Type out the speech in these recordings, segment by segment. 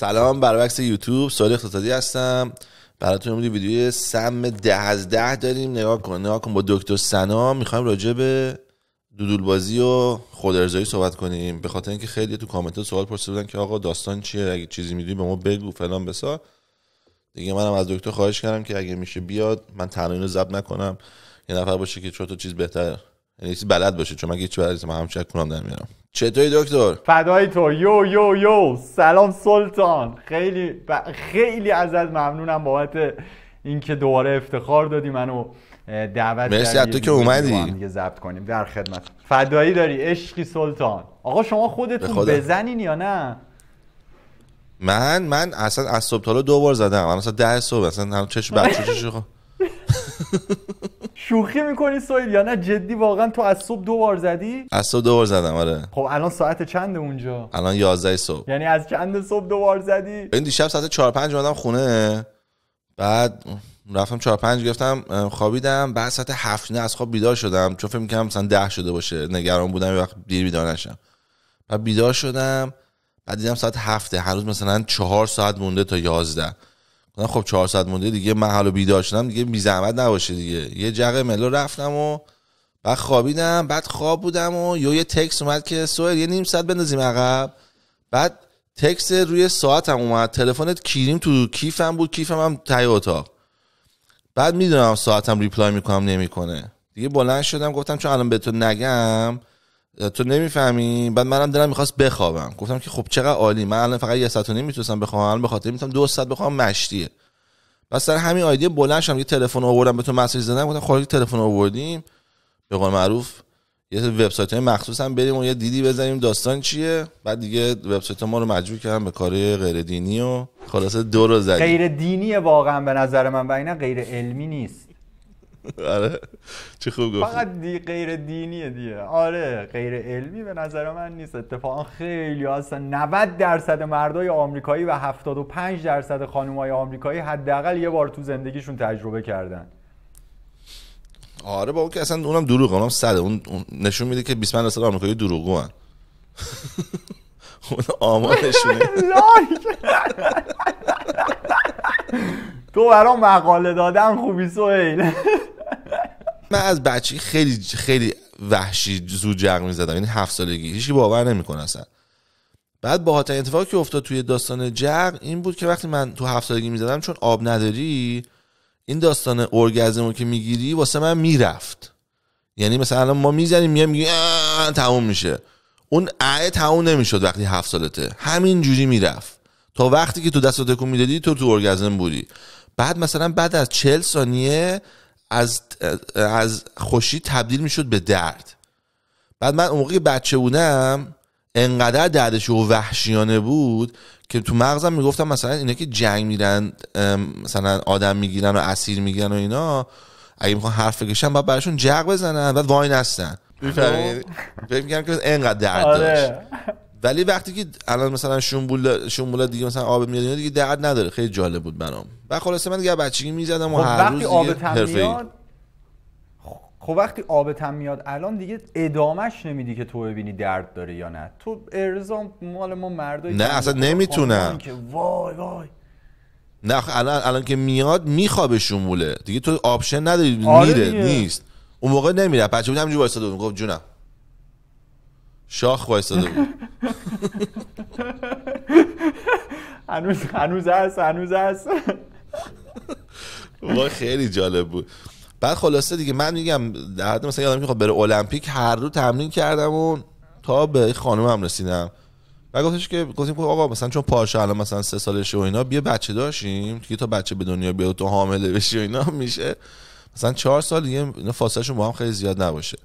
سلام برعکس یوتیوب سال اقتصادی هستم براتون امروز ویدیوی سم ده از ده داریم نگاه کن نگاه کن با دکتر سنا میخوایم راجع به دودول بازی و خودارضایی صحبت کنیم به خاطر اینکه خیلی تو کامنت ها سوال پرسیده بودن که آقا داستان چیه اگه چیزی میدونی به ما بگو فلان بسا دیگه منم از دکتر خواهش کردم که اگه میشه بیاد من تنهایی رو ضبط نکنم یه نفر باشه که چطور چیز بهتر یعنی بلد باشه چون من هیچ بلد من همش کنم در میارم چطوری دکتر فدای تو یو یو یو سلام سلطان خیلی ب... خیلی ازت ممنونم بابت اینکه دوباره افتخار دادی منو دعوت مرسی تو که اومدی یه ضبط کنیم در خدمت فدایی داری عشقی سلطان آقا شما خودتون بزنین یا نه من من اصلا از صبح تا دو بار زدم من اصلا ده صبح اصلا هم چشم بچه چشم شوخی میکنی سویل یا نه جدی واقعا تو از صبح دو بار زدی از صبح دو بار زدم آره خب الان ساعت چنده اونجا الان 11 صبح یعنی از چند صبح دو بار زدی این دیشب ساعت 4 5 اومدم خونه بعد رفتم 4 5 گرفتم خوابیدم بعد ساعت 7 از خواب بیدار شدم چون فکر می‌کردم مثلا 10 شده باشه نگران بودم یه وقت دیر بیدار نشم بعد بیدار شدم بعد دیدم ساعت 7 هنوز مثلا 4 ساعت مونده تا 11 خب 400 مونده دیگه محل و بیدار شدم دیگه بی زحمت نباشه دیگه یه جق ملو رفتم و بعد خوابیدم بعد خواب بودم و یه تکس اومد که سوئل یه نیم ساعت بندازیم عقب بعد تکس روی ساعتم اومد تلفنت کیریم تو کیفم بود کیفم هم تای اتاق بعد میدونم ساعتم ریپلای میکنم نمیکنه دیگه بلند شدم گفتم چون الان به تو نگم تو نمیفهمی بعد منم دلم میخواست بخوابم گفتم که خب چقدر عالی من الان فقط یه ساعت و نیم میتونستم بخوام الان خاطر میتونم دو ساعت بخوام مشتیه بعد سر همین آیدی بلند شدم یه تلفن آوردم به تو مسیج زدم گفتم خب تلفن آوردیم به قول معروف یه وبسایت های مخصوص هم بریم و یه دیدی بزنیم داستان چیه بعد دیگه وبسایت ما رو مجبور کردم به کار غیر دینی و خلاص دو رو زدیم غیر دینی واقعا به نظر من و اینا غیر علمی نیست آره چه خوب گفت فقط دی غیر دینیه دیگه آره غیر علمی به نظر من نیست اتفاقا خیلی هستن 90 درصد مردای آمریکایی و 75 درصد خانمای آمریکایی حداقل یه بار تو زندگیشون تجربه کردن آره با که اصلا اونم دروغه اونم صده اون نشون میده که 25 درصد آمریکایی دروغگو هن اون آمارشونه تو برام مقاله دادن خوبی سویل من از بچگی خیلی خیلی وحشی زود جرق میزدم یعنی هفت سالگی هیچ باور نمیکنه اصلا بعد باهاترین اتفاقی که افتاد توی داستان جرق این بود که وقتی من تو هفت سالگی میزدم چون آب نداری این داستان ارگزم رو که میگیری واسه من میرفت یعنی مثلا ما میزنیم میگم میگی تموم میشه اون اه تموم نمیشد وقتی هفت سالته همین جوری میرفت تا وقتی که تو دست تکون میدادی تو تو ارگزم بودی بعد مثلا بعد از چل ثانیه از از خوشی تبدیل میشد به درد بعد من اون بچه بودم انقدر دردش و وحشیانه بود که تو مغزم میگفتم مثلا اینا که جنگ میرن مثلا آدم میگیرن و اسیر میگیرن و اینا اگه میخوان حرف بکشن باید براشون جق بزنن بعد وای نستن میفهمید که انقدر درد آره. داشت ولی وقتی که الان مثلا شنبول شونبول دیگه مثلا آب میاد دیگه درد نداره خیلی جالب بود برام و خلاصه من دیگه بچگی میزدم و خب هر روز آب تم خب وقتی آب تم میاد الان دیگه ادامش نمیدی که تو ببینی درد داره یا نه تو ارزام مال ما مردای نه اصلا نمیتونم وای وای نه الان الان که میاد میخوابه شنبوله دیگه تو آپشن نداری آره میره نیست اون موقع نمیره بچه بودم اینجوری وایساده گفت جونم شاخ وایستاده بود هنوز هنوز هست هنوز هست خیلی جالب بود بعد خلاصه دیگه من میگم در حد مثلا یادم میخواد بره المپیک هر رو تمرین کردم و تا به خانم هم رسیدم و گفتش که گفتیم که آقا مثلا چون پاشا الان مثلا سه سالشه و اینا بیا بچه داشتیم که تا بچه به دنیا بیاد تو حامله بشی و اینا میشه مثلا چهار سال دیگه اینا فاصله با هم خیلی زیاد نباشه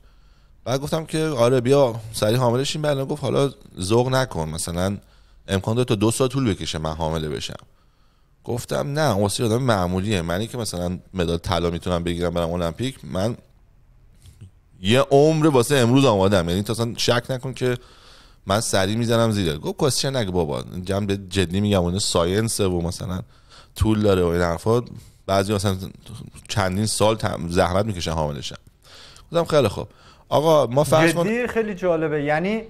بعد گفتم که آره بیا سری شیم بعد گفت حالا ذوق نکن مثلا امکان داره تا دو سال طول بکشه من حامله بشم گفتم نه واسه آدم معمولیه منی که مثلا مدال طلا میتونم بگیرم برم المپیک من یه عمر واسه امروز آمادم یعنی تا اصلا شک نکن که من سری میزنم زیره گفت کوشن نگه بابا جمع به جدی میگم اون ساینسه و مثلا طول داره و این حرفا بعضی مثلا چندین سال زحمت میکشن حاملشن گفتم خیلی خوب آقا ما فرض خیلی جالبه یعنی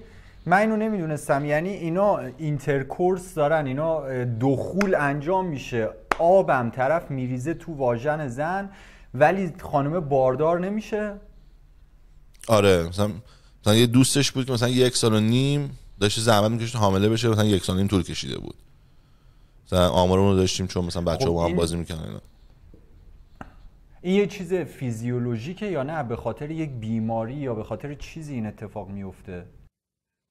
من اینو نمیدونستم یعنی اینا اینترکورس دارن اینا دخول انجام میشه آبم طرف میریزه تو واژن زن ولی خانم باردار نمیشه آره مثلا, مثلا یه دوستش بود که مثلا یک سال و نیم داشت زحمت میکشید حامله بشه مثلا یک سال و نیم طول کشیده بود مثلا آمارمون داشتیم چون مثلا بچه با هم خب بازی میکنن این یه چیز فیزیولوژیکه یا نه به خاطر یک بیماری یا به خاطر چیزی این اتفاق میفته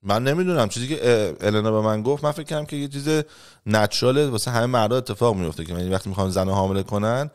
من نمیدونم چیزی که النا به من گفت من فکر کردم که یه چیز نچراله واسه همه مردا اتفاق میفته که یعنی وقتی میخوان زن حامله کنن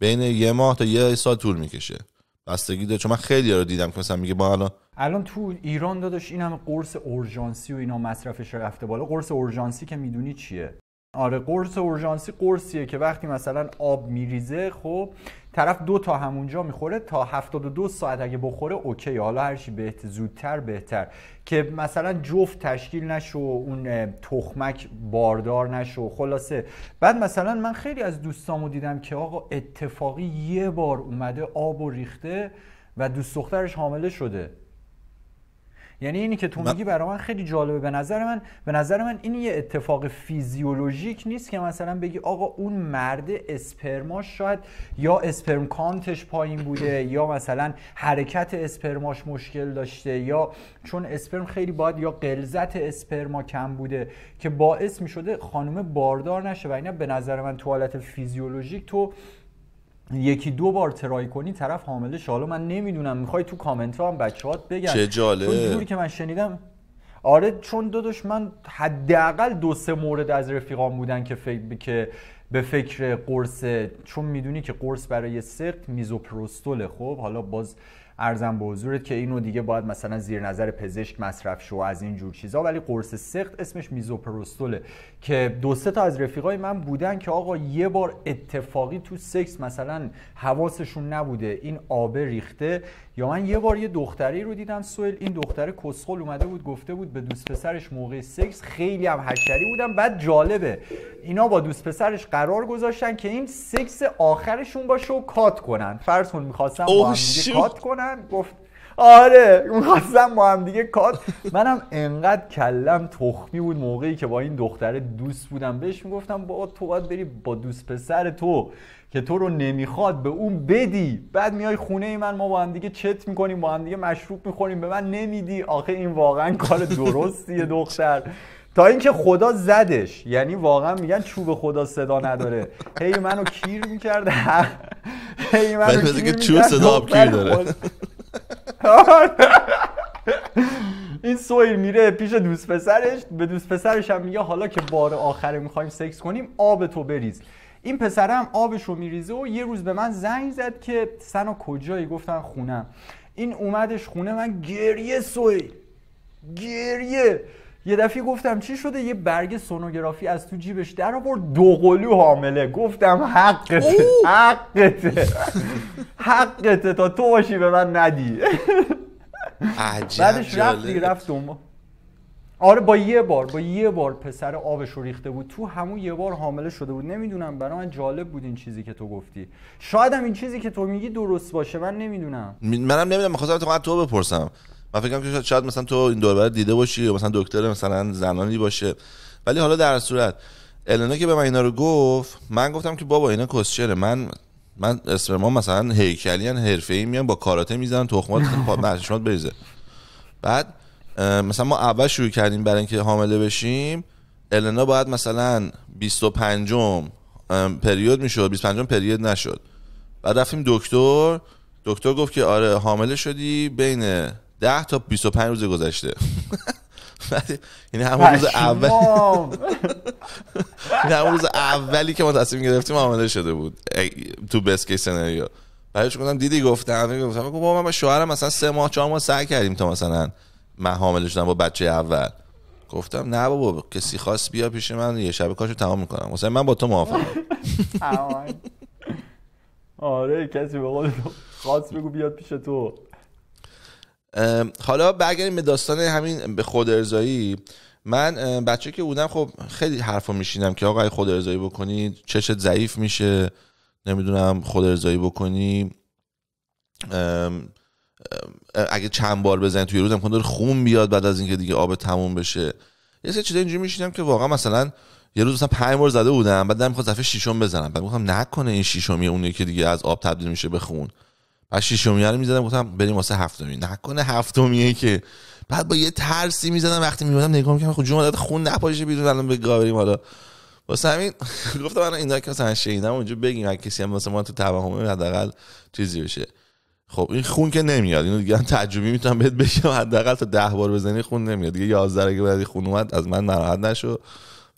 بین یه ماه تا یه سال طول میکشه بستگی داره چون من خیلی رو دیدم که مثلا میگه با الان الان تو ایران داداش این همه قرص اورژانسی و اینا مصرفش رفته بالا قرص اورژانسی که میدونی چیه آره قرص اورژانسی قرصیه که وقتی مثلا آب میریزه خب طرف دو تا همونجا میخوره تا 72 ساعت اگه بخوره اوکی حالا هرچی بهت زودتر بهتر که مثلا جفت تشکیل نشو اون تخمک باردار نشو خلاصه بعد مثلا من خیلی از دوستامو دیدم که آقا اتفاقی یه بار اومده آب و ریخته و دوست دخترش حامله شده یعنی اینی که تو میگی برای من خیلی جالبه به نظر من به نظر من این یه اتفاق فیزیولوژیک نیست که مثلا بگی آقا اون مرد اسپرماش شاید یا اسپرم کانتش پایین بوده یا مثلا حرکت اسپرماش مشکل داشته یا چون اسپرم خیلی باید یا غلظت اسپرما کم بوده که باعث میشده خانم باردار نشه و اینا به نظر من تو حالت فیزیولوژیک تو یکی دو بار ترای کنی طرف حامله حالا من نمیدونم میخوای تو کامنت ها هم بچه هات بگن چه چون که من شنیدم آره چون داداش من حداقل دو سه مورد از رفیقان بودن که فکر که به فکر قرص چون میدونی که قرص برای سقط میزوپروستوله خب حالا باز ارزم به حضورت که اینو دیگه باید مثلا زیر نظر پزشک مصرف شو از این جور چیزا ولی قرص سخت اسمش میزوپروستوله که دو سه تا از رفیقای من بودن که آقا یه بار اتفاقی تو سکس مثلا حواسشون نبوده این آب ریخته یا من یه بار یه دختری رو دیدم سویل این دختر کسخل اومده بود گفته بود به دوست پسرش موقع سکس خیلی هم حشری بودن بعد جالبه اینا با دوست پسرش قرار گذاشتن که این سکس آخرشون باشه و کات کنن فرض کن با هم کات کنن کنن گفت آره میخواستم با هم دیگه کار منم انقدر کلم تخمی بود موقعی که با این دختره دوست بودم بهش میگفتم با تو باید بری با دوست پسر تو که تو رو نمیخواد به اون بدی بعد میای خونه ای من ما با هم دیگه چت میکنیم با هم دیگه مشروب میخوریم به من نمیدی آخه این واقعا کار درستیه دختر تا اینکه خدا زدش یعنی واقعا میگن چوب خدا صدا نداره هی منو کیر میکرد هی منو کیر چوب صدا کیر داره این سویل میره پیش دوست پسرش به دوست پسرش هم میگه حالا که بار آخره میخوایم سکس کنیم آب تو بریز این پسرم آبش رو میریزه و یه روز به من زنگ زد که سنا کجایی گفتن خونم این اومدش خونه من گریه سویل گریه یه دفعه گفتم چی شده یه برگ سونوگرافی از تو جیبش در آورد دو قلو حامله گفتم حقته حقته حقته تا تو باشی به من ندی بعدش رفت رفت دنبال آره با یه بار با یه بار پسر آبش رو ریخته بود تو همون یه بار حامله شده بود نمیدونم برای من جالب بود این چیزی که تو گفتی شاید هم این چیزی که تو میگی درست باشه من نمیدونم منم نمیدونم میخواستم تو تو بپرسم من فکر کنم که شاید مثلا تو این دوربر دیده باشی یا مثلا دکتر مثلا زنانی باشه ولی حالا در صورت النا که به من اینا رو گفت من گفتم که بابا اینا کسچره من من اسم مثلا هیکلی ان حرفه‌ای میان با کاراته میزنن تخمات شما بریزه بعد مثلا ما اول شروع کردیم برای اینکه حامله بشیم النا باید مثلا 25 م پریود میشد 25 م پریود نشد بعد رفتیم دکتر دکتر گفت که آره حامله شدی بین 10 تا 25 روز گذشته یعنی همون روز اول این یعنی همون روز اولی که ما تصمیم گرفتیم آمده شده بود تو بس کیس سناریو بعدش گفتم دیدی گفتم گفتم بابا من با شوهرم مثلا سه ماه چهار ماه سعی کردیم تا مثلا من حامل شدم با بچه اول گفتم نه بابا کسی خواست بیا پیش من یه شب کاشو تمام میکنم مثلا من با تو موافقم آره کسی به قول خاص بگو بیاد پیش تو حالا برگردیم به داستان همین به خود ارزایی من بچه که بودم خب خیلی حرفو میشینم که آقای خود ارزایی بکنی چشت ضعیف میشه نمیدونم خود ارزایی بکنی اگه چند بار بزنی توی روز امکان خب داره خون بیاد بعد از اینکه دیگه آب تموم بشه یه سه چیزا اینجوری میشینم که واقعا مثلا یه روز مثلا پنج بار زده بودم بعد دارم میخوام دفعه بزنم بعد میگم نکنه این شیشمی اونی که دیگه از آب تبدیل میشه به خون و شیشومیه رو یعنی میزدم گفتم بریم واسه هفتمی نکنه هفتمیه که بعد با یه ترسی میزدم وقتی میومدم نگاه میکنم خود خب جمعه خون نپاشه بیرون الان به گاوریم حالا واسه همین گفتم الان اینا که مثلا شهیدم اونجا بگیم اگه کسی هم مثلا ما تو توهمه حداقل چیزی بشه خب این خون که نمیاد اینو دیگه تجربی میتونم بهت بگم حداقل تا ده بار بزنی خون نمیاد دیگه 11 اگه بعدی خون اومد از من ناراحت نشو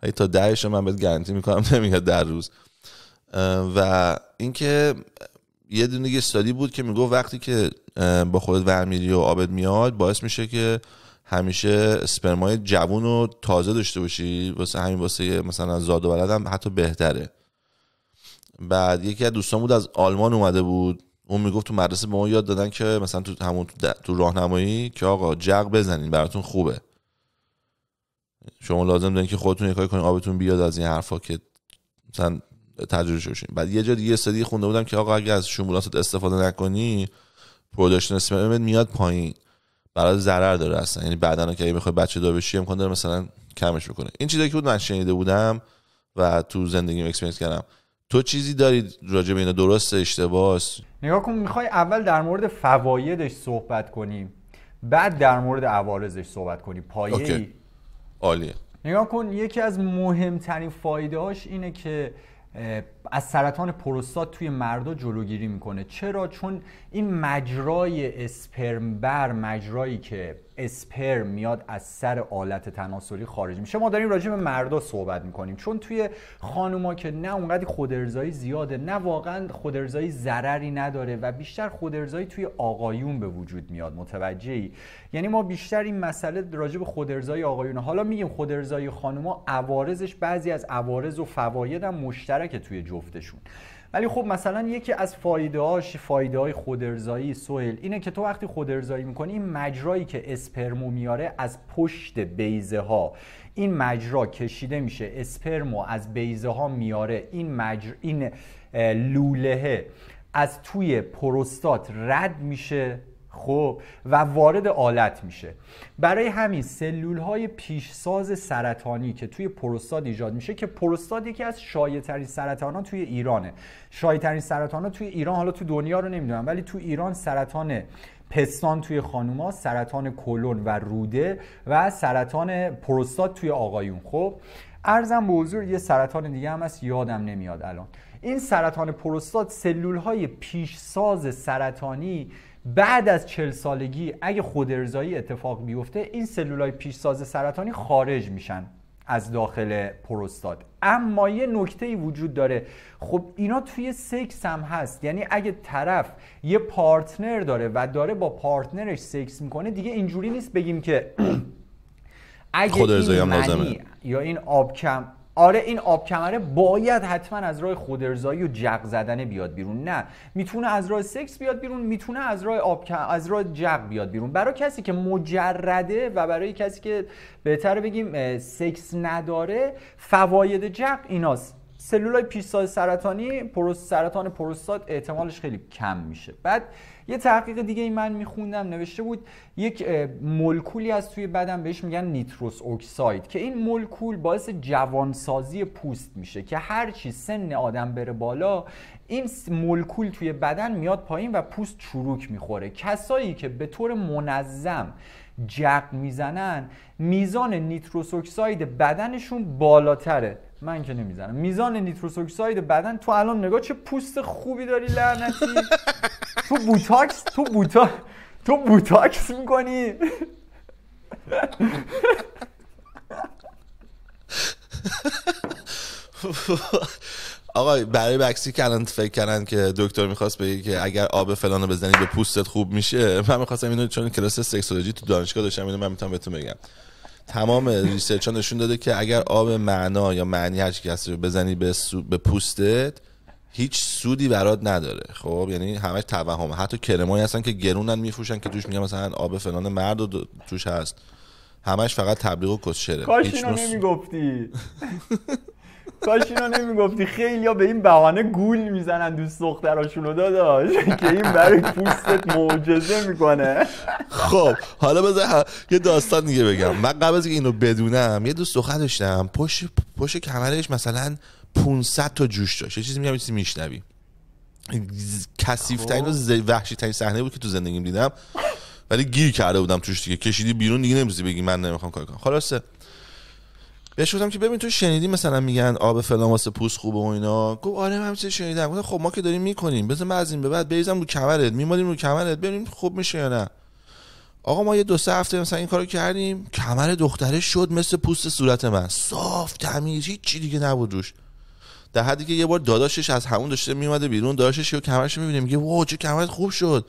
ولی تا 10 من بهت گارانتی میکنم نمیاد در روز و اینکه یه دونه یه بود که میگفت وقتی که با خودت ورمیری و آبت میاد باعث میشه که همیشه سپرمای جوون و تازه داشته باشی واسه همین واسه مثلا زاد و ولد هم حتی بهتره بعد یکی از دوستان بود از آلمان اومده بود اون میگفت تو مدرسه به ما یاد دادن که مثلا تو همون تو راهنمایی که آقا جق بزنین براتون خوبه شما لازم دارین که خودتون یه کنین آبتون بیاد از این حرفا که مثلا تجربه بعد یه جا دیگه استادی خونده بودم که آقا اگه از شمولاتت استفاده نکنی پروداکشن اسمت میاد پایین برای ضرر داره اصلا یعنی بعدا که اگه میخوای بچه دار بشی امکان داره مثلا کمش بکنه این چیزی که بود من شنیده بودم و تو زندگیم اکسپریانس کردم تو چیزی داری راجع به اینا درست اشتباه نگاه کن میخوای اول در مورد فوایدش صحبت کنیم بعد در مورد عوارضش صحبت کنی پایه اوکی. عالیه نگاه کن یکی از مهمترین فایده اینه که Uh. از سرطان پروستات توی مردا جلوگیری میکنه چرا چون این مجرای اسپرم بر مجرایی که اسپرم میاد از سر آلت تناسلی خارج میشه ما داریم راجع به مردا صحبت میکنیم چون توی خانوما که نه اونقدر خودارضایی زیاده نه واقعا خودارضایی ضرری نداره و بیشتر خودارضایی توی آقایون به وجود میاد متوجهی یعنی ما بیشتر این مسئله راجع به خودارضایی آقایون حالا میگیم خودارضایی خانوما عوارضش بعضی از عوارض و فواید هم مشترکه توی جفتشون ولی خب مثلا یکی از فایده هاش فایده های خودرزایی سوهل اینه که تو وقتی خودرزایی میکنی این مجرایی که اسپرمو میاره از پشت بیزه ها این مجرا کشیده میشه اسپرمو از بیزه ها میاره این مجر... این لولهه از توی پروستات رد میشه خب و وارد آلت میشه برای همین سلول های پیشساز سرطانی که توی پروستاد ایجاد میشه که پروستاد یکی از شایع ترین سرطان ها توی ایرانه شایع ترین سرطان ها توی ایران حالا تو دنیا رو نمیدونم ولی تو ایران سرطان پستان توی خانوما سرطان کلون و روده و سرطان پروستاد توی آقایون خب ارزم به حضور یه سرطان دیگه هم هست یادم نمیاد الان این سرطان پروستاد سلول های پیشساز سرطانی بعد از چل سالگی اگه خود اتفاق بیفته این سلولای پیشساز سرطانی خارج میشن از داخل پروستات اما یه نکته ای وجود داره خب اینا توی سکس هم هست یعنی اگه طرف یه پارتنر داره و داره با پارتنرش سکس میکنه دیگه اینجوری نیست بگیم که اگه خود این یا این آب کم آره این آب باید حتما از راه خودرزایی و جق زدن بیاد بیرون نه میتونه از راه سکس بیاد بیرون میتونه از راه آب از راه جق بیاد بیرون برای کسی که مجرده و برای کسی که بهتر بگیم سکس نداره فواید جق ایناست سلولای پیشساز سرطانی پروس سرطان پروستات احتمالش خیلی کم میشه بعد یه تحقیق دیگه ای من میخوندم نوشته بود یک مولکولی از توی بدن بهش میگن نیتروس اکساید که این مولکول باعث جوانسازی پوست میشه که هرچی سن آدم بره بالا این مولکول توی بدن میاد پایین و پوست چروک میخوره کسایی که به طور منظم جق میزنن میزان نیتروسوکساید بدنشون بالاتره من که نمیزنم میزان نیتروسوکساید بدن تو الان نگاه چه پوست خوبی داری لعنتی تو بوتاکس تو بوتا تو بوتاکس میکنی آقا برای بکسی که الان فکر کردن که دکتر میخواست بگه که اگر آب فلانو بزنی به پوستت خوب میشه من میخواستم اینو چون کلاس سکسولوژی تو دانشگاه داشتم اینو من میتونم بهتون بگم تمام ریسرچ نشون داده که اگر آب معنا یا معنی هر کسی رو بزنی به, سو... به پوستت هیچ سودی برات نداره خب یعنی همش توهمه حتی کرمایی هستن که گرونن میفروشن که توش میگن مثلا آب فلان مرد و توش هست همش فقط تبلیغ و کاش نمیگفتی کاش اینو نمیگفتی خیلی به این بهانه گول میزنن دوست دختراشونو داداش که این برای پوستت معجزه میکنه خب حالا بذار یه داستان دیگه بگم من قبل از اینو بدونم یه دوست دختر داشتم پشت پشت کمرش مثلا 500 تا جوش داشت یه چیزی میگم چیزی میشنوی کثیف و خب. وحشی ترین صحنه بود که تو زندگیم دیدم ولی گیر کرده بودم توش دیگه کشیدی بیرون دیگه نمیزی بگی من نمیخوام کار کنم خلاصه بهش گفتم که ببین تو شنیدی مثلا میگن آب فلان واسه پوست خوبه و اینا گفت آره من چه شنیدم گفتم خب ما که داریم میکنیم بذار از این به بعد بریزم رو کمرت میمالیم رو کمرت ببینیم خوب میشه یا نه آقا ما یه دو سه هفته مثلا این کارو کردیم کمر دختره شد مثل پوست صورت من صاف تمیز هیچ دیگه نبود روش در حدی که یه بار داداشش از همون داشته میومده بیرون داداشش یه کمرش میبینه میگه واو چه کمرت خوب شد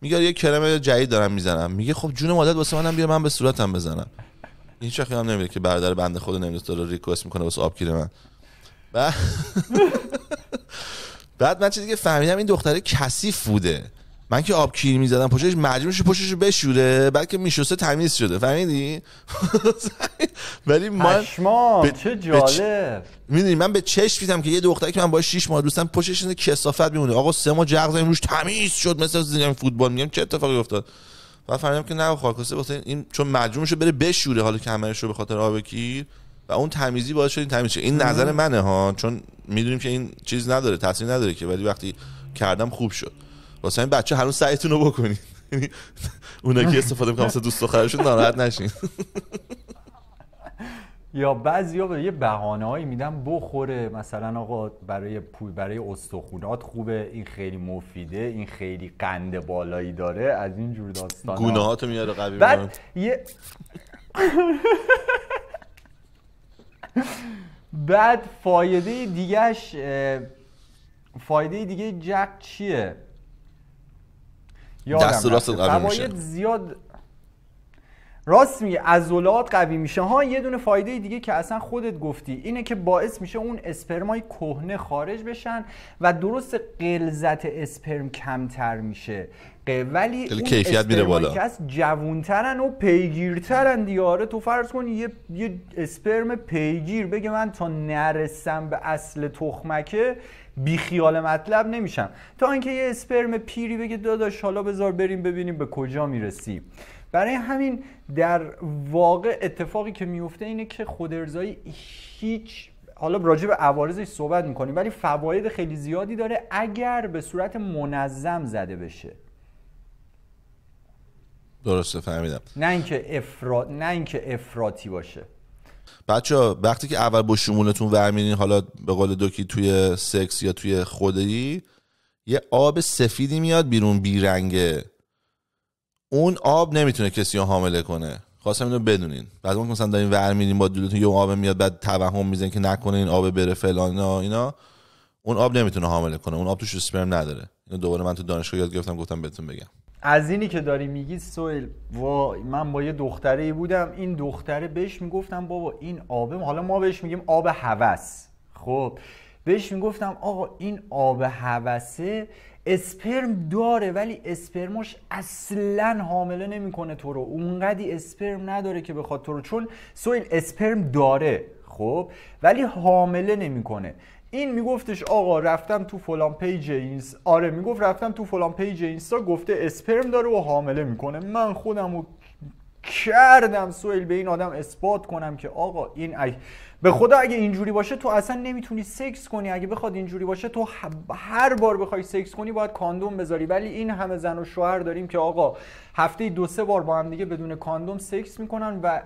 میگه آره، یه کرم جدید دارم میزنم میگه خب جون مادت واسه منم بیا من به صورتم بزنم این چه هم نمیده که برادر بنده خود نمیده داره ریکوست میکنه واسه آبگیر من بعد من چیزی که فهمیدم این دختره کثیف بوده من که آب کیر میزدم پشتش مجموعش میشه پشتش رو بشوره بعد که میشسته تمیز شده فهمیدی ولی من به... چه جالب چ... میدونی من به چشم دیدم که یه دختری که من با 6 ماه دوستم پشتش کسافت میمونه آقا سه ماه جغ روش تمیز شد مثل زمین فوتبال میگم چه اتفاقی افتاد بعد فهمیدم که نه خارکوسه واسه این چون مجبور شده بره بشوره حالا همه رو به خاطر آب و اون تمیزی باعث شد این تمیز شد. این نظر منه ها چون میدونیم که این چیز نداره تاثیر نداره که ولی وقتی کردم خوب شد واسه این بچه هنوز سعیتون رو بکنید یعنی اونا که استفاده میکنن واسه دوست دخترشون ناراحت نشین یا ها به یه هایی میدن بخوره مثلا آقا برای پول برای استخونات خوبه این خیلی مفیده این خیلی قند بالایی داره از این جور داستانا تو میاره قوی بعد یه بعد فایده دیگهش فایده دیگه جک چیه دست راست قوی میشه زیاد راست میگه عضلات قوی میشه ها یه دونه فایده دیگه که اصلا خودت گفتی اینه که باعث میشه اون اسپرمای کهنه خارج بشن و درست قلزت اسپرم کمتر میشه ولی اون کیفیت میره بالا که از جوونترن و پیگیرترن دیاره تو فرض کن یه, اسپرم پیگیر بگه من تا نرسم به اصل تخمکه خیال مطلب نمیشم تا اینکه یه اسپرم پیری بگه داداش حالا بذار بریم ببینیم به کجا میرسیم. برای همین در واقع اتفاقی که میفته اینه که خود هیچ حالا راجع به عوارضش صحبت میکنیم ولی فواید خیلی زیادی داره اگر به صورت منظم زده بشه درسته فهمیدم نه اینکه افراد نه اینکه افراطی باشه بچه وقتی که اول با شمولتون ورمیدین حالا به قول دوکی توی سکس یا توی خودی یه آب سفیدی میاد بیرون بیرنگه اون آب نمیتونه کسی رو حامله کنه خواستم اینو بدونین بعد اون مثلا دارین ور میدین با دولتون یه آب میاد بعد توهم میزنین که نکنه این آب بره فلان اینا, اینا اون آب نمیتونه حامله کنه اون آب توش اسپرم نداره اینو دوباره من تو دانشگاه یاد گرفتم گفتم بهتون بگم از اینی که داری میگی سویل و من با یه دختره بودم این دختره بهش میگفتم بابا این آبه حالا ما بهش میگیم آب هوس خب بهش میگفتم آقا این آب هوسه اسپرم داره ولی اسپرمش اصلا حامله نمیکنه تو رو اونقدی اسپرم نداره که بخواد تو رو چون سویل اسپرم داره خب ولی حامله نمیکنه این میگفتش آقا رفتم تو فلان پیج اینس آره میگفت رفتم تو فلان پیج اینستا گفته اسپرم داره و حامله میکنه من خودم کردم سویل به این آدم اثبات کنم که آقا این اگه به خدا اگه اینجوری باشه تو اصلا نمیتونی سکس کنی اگه بخواد اینجوری باشه تو هر بار بخوای سکس کنی باید کاندوم بذاری ولی این همه زن و شوهر داریم که آقا هفته دو سه بار با هم دیگه بدون کاندوم سکس میکنن و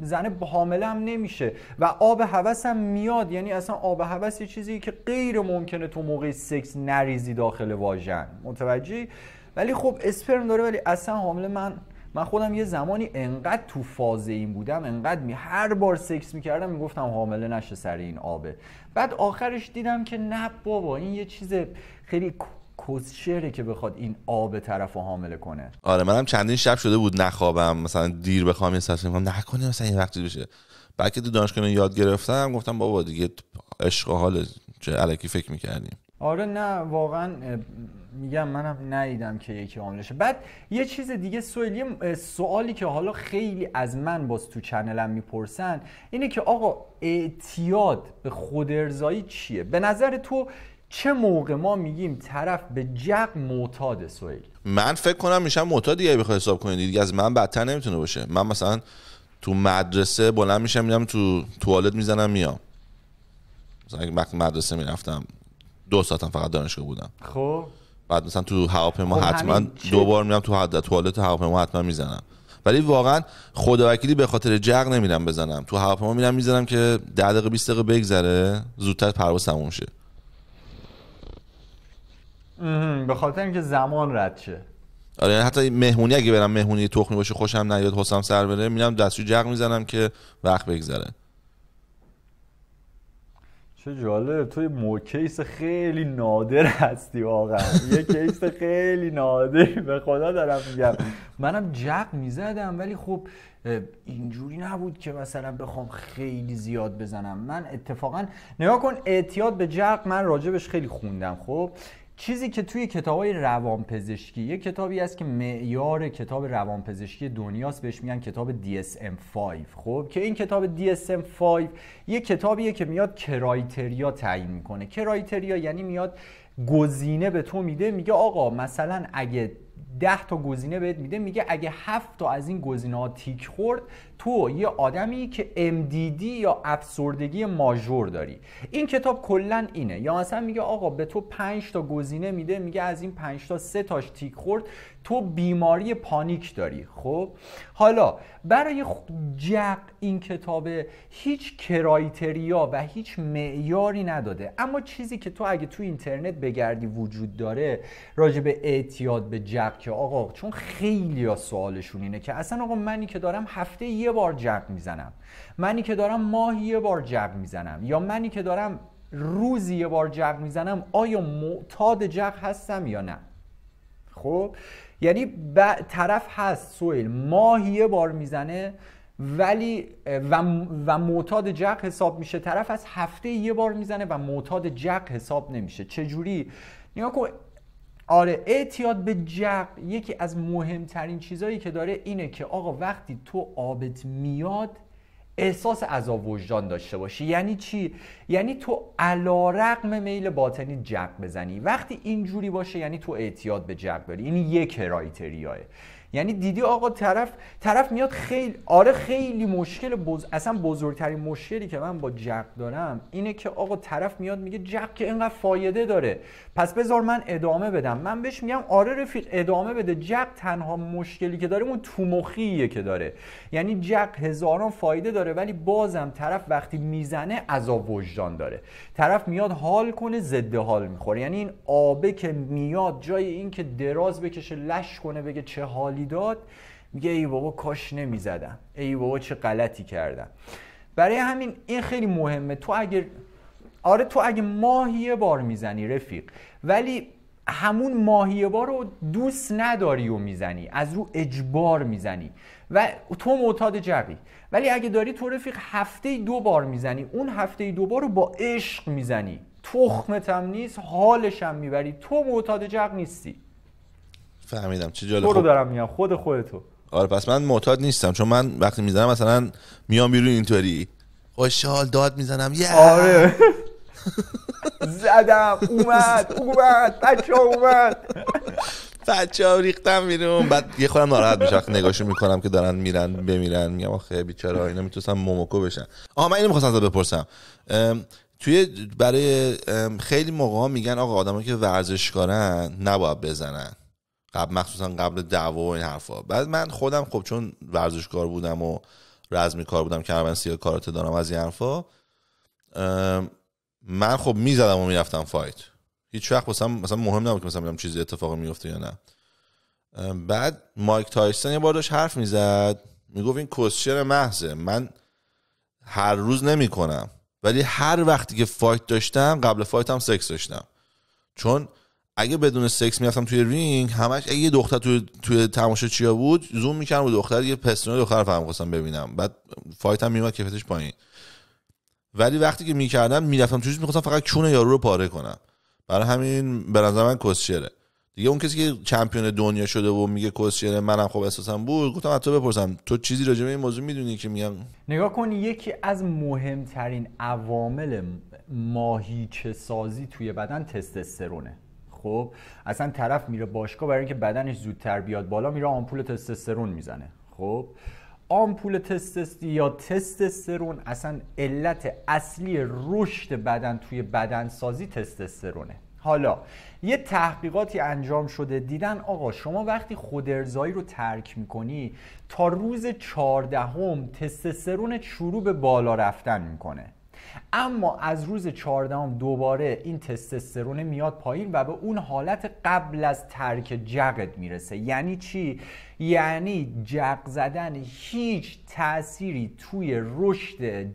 زن حامله هم نمیشه و آب هوس هم میاد یعنی اصلا آب هوس یه چیزی که غیر ممکنه تو موقع سکس نریزی داخل واژن متوجهی ولی خب اسپرم داره ولی اصلا حامله من من خودم یه زمانی انقدر تو فاز این بودم انقدر می هر بار سکس میکردم میگفتم حامله نشه سر این آبه بعد آخرش دیدم که نه بابا این یه چیز خیلی کسشره که بخواد این آب طرف رو حامله کنه آره منم چندین شب شده بود نخوابم مثلا دیر بخوام یه ساعت کنم، نکنه مثلا این وقتی بشه بعد که تو دانشگاه یاد گرفتم گفتم بابا دیگه عشق و حال چه الکی فکر میکردیم آره نه واقعا میگم منم ندیدم که یکی آموزش بعد یه چیز دیگه سوالی سوالی که حالا خیلی از من باز تو چنلم میپرسن اینه که آقا اعتیاد به خود ارزایی چیه به نظر تو چه موقع ما میگیم طرف به جق معتاد سویل من فکر کنم میشم معتاد دیگه بخوای حساب کنید دیگه از من بدتر نمیتونه باشه من مثلا تو مدرسه بلند میشم میرم تو توالت میزنم میام مثلا مدرسه میرفتم دو ساعتم فقط دانشگاه بودم خب بعد مثلا تو هواپیما خب حتما دو بار میرم تو حد توالت هواپیما حتما میزنم ولی واقعا خداوکیلی به خاطر جغ نمیرم بزنم تو هواپیما میرم میزنم که 10 دقیقه 20 دقیقه بگذره زودتر پرواز تموم شه به خاطر اینکه زمان رد شه آره یعنی حتی مهمونی اگه برم مهمونی تخمی باشه خوشم نیاد حسام سر بره میرم دستوی جغ میزنم که وقت بگذره چه جالب توی مو کیس خیلی نادر هستی واقعا یه کیس خیلی نادر به خدا دارم میگم منم جق میزدم ولی خب اینجوری نبود که مثلا بخوام خیلی زیاد بزنم من اتفاقا نگاه کن اعتیاد به جق من راجبش خیلی خوندم خب چیزی که توی روان روانپزشکی یه کتابی هست که معیار کتاب روانپزشکی دنیاست بهش میگن کتاب DSM-5 خب که این کتاب DSM-5 یه کتابیه که میاد کرایتریا تعیین میکنه کرایتریا یعنی میاد گزینه به تو میده میگه آقا مثلا اگه ده تا گزینه بهت میده میگه اگه هفت تا از این گزینه ها تیک خورد تو یه آدمی که MDD یا افسردگی ماژور داری این کتاب کلا اینه یا مثلا میگه آقا به تو 5 تا گزینه میده میگه از این 5 تا سه تاش تیک خورد تو بیماری پانیک داری خب حالا برای جق این کتاب هیچ کرایتریا و هیچ معیاری نداده اما چیزی که تو اگه تو اینترنت بگردی وجود داره راجع به اعتیاد به جق که آقا چون خیلی سوالشون اینه که اصلا آقا منی که دارم هفته یه یه بار جب میزنم منی که دارم ماهی یه بار جب میزنم یا منی که دارم روزی یه بار جب میزنم آیا معتاد جب هستم یا نه خب یعنی ب... طرف هست سویل ماهی یه بار میزنه ولی و, و معتاد جق حساب میشه طرف از هفته یه بار میزنه و معتاد جق حساب نمیشه چجوری نگاه کن آره اعتیاد به جق یکی از مهمترین چیزهایی که داره اینه که آقا وقتی تو آبت میاد احساس عذاب وجدان داشته باشی یعنی چی یعنی تو علا رقم میل باطنی جق بزنی وقتی اینجوری باشه یعنی تو اعتیاد به جق داری این یک کرایتریاه یعنی دیدی آقا طرف طرف میاد خیلی آره خیلی مشکل بز... اصلا بزرگترین مشکلی که من با جق دارم اینه که آقا طرف میاد میگه جق که اینقدر فایده داره پس بذار من ادامه بدم من بهش میگم آره رفیق ادامه بده جق تنها مشکلی که داره اون مخیه که داره یعنی جق هزاران فایده داره ولی بازم طرف وقتی میزنه عذاب وجدان داره طرف میاد حال کنه ضد حال میخوره یعنی این آبه که میاد جای اینکه دراز بکشه لش کنه بگه چه حالی داد میگه ای بابا کاش نمیزدم ای بابا چه غلطی کردم برای همین این خیلی مهمه تو اگر آره تو اگه ماهی یه بار میزنی رفیق ولی همون ماهی بار رو دوست نداری و میزنی از رو اجبار میزنی و تو معتاد جوی ولی اگه داری تو رفیق هفته دو بار میزنی اون هفته دو بار رو با عشق میزنی هم نیست حالش هم میبری تو معتاد جق نیستی فهمیدم چه جالب خود خب. دارم میام خود خودتو آره پس من معتاد نیستم چون من وقتی میزنم مثلا میام بیرون اینطوری خوشحال داد میزنم یه آره زدم اومد اومد بچه اومد بچه ها ریختم بیرون بعد یه خودم ناراحت میشم وقتی نگاهشون میکنم که دارن میرن بمیرن میگم آخه بیچاره اینا میتوسن موموکو بشن آها من اینو میخواستم بپرسم توی برای خیلی موقع میگن آقا آدمایی که ورزشکارن نباید بزنن قبل مخصوصا قبل دعوا و این حرفا بعد من خودم خب چون ورزشکار بودم و رزمی کار بودم که من سیاه کاراته دارم از این حرفا من خب میزدم و میرفتم فایت هیچ وقت واسم مثلا مهم نبود که مثلا چیزی اتفاق میفته یا نه بعد مایک تایسون یه بار داشت حرف میزد میگفت این کوسچر محضه من هر روز نمیکنم ولی هر وقتی که فایت داشتم قبل فایت هم سکس داشتم چون اگه بدون سکس میافتم توی رینگ همش اگه یه دختر توی توی تماشا چیا بود زوم میکردم و دختر یه پستون دختر فهم خواستم ببینم بعد فایت هم میومد کفتش پایین ولی وقتی که میکردم میرفتم توی میخواستم فقط چون یارو رو پاره کنم برای همین به نظر من کوسچره دیگه اون کسی که چمپیون دنیا شده و میگه کوسچره منم خب احساسم بود گفتم از بپرسم تو چیزی راجع به این موضوع میدونی که میگم نگاه کن یکی از مهمترین عوامل ماهیچه سازی توی بدن تستسترونه خب اصلا طرف میره باشگاه برای اینکه بدنش زودتر بیاد بالا میره آمپول تستسترون میزنه خب آمپول تستستی یا تستسترون اصلا علت اصلی رشد بدن توی بدنسازی تستسترونه حالا یه تحقیقاتی انجام شده دیدن آقا شما وقتی خودرزایی رو ترک میکنی تا روز چهاردهم تستسترون شروع به بالا رفتن میکنه اما از روز 14 دوباره این تستسترونه میاد پایین و به اون حالت قبل از ترک جقت میرسه یعنی چی یعنی جق زدن هیچ تأثیری توی رشد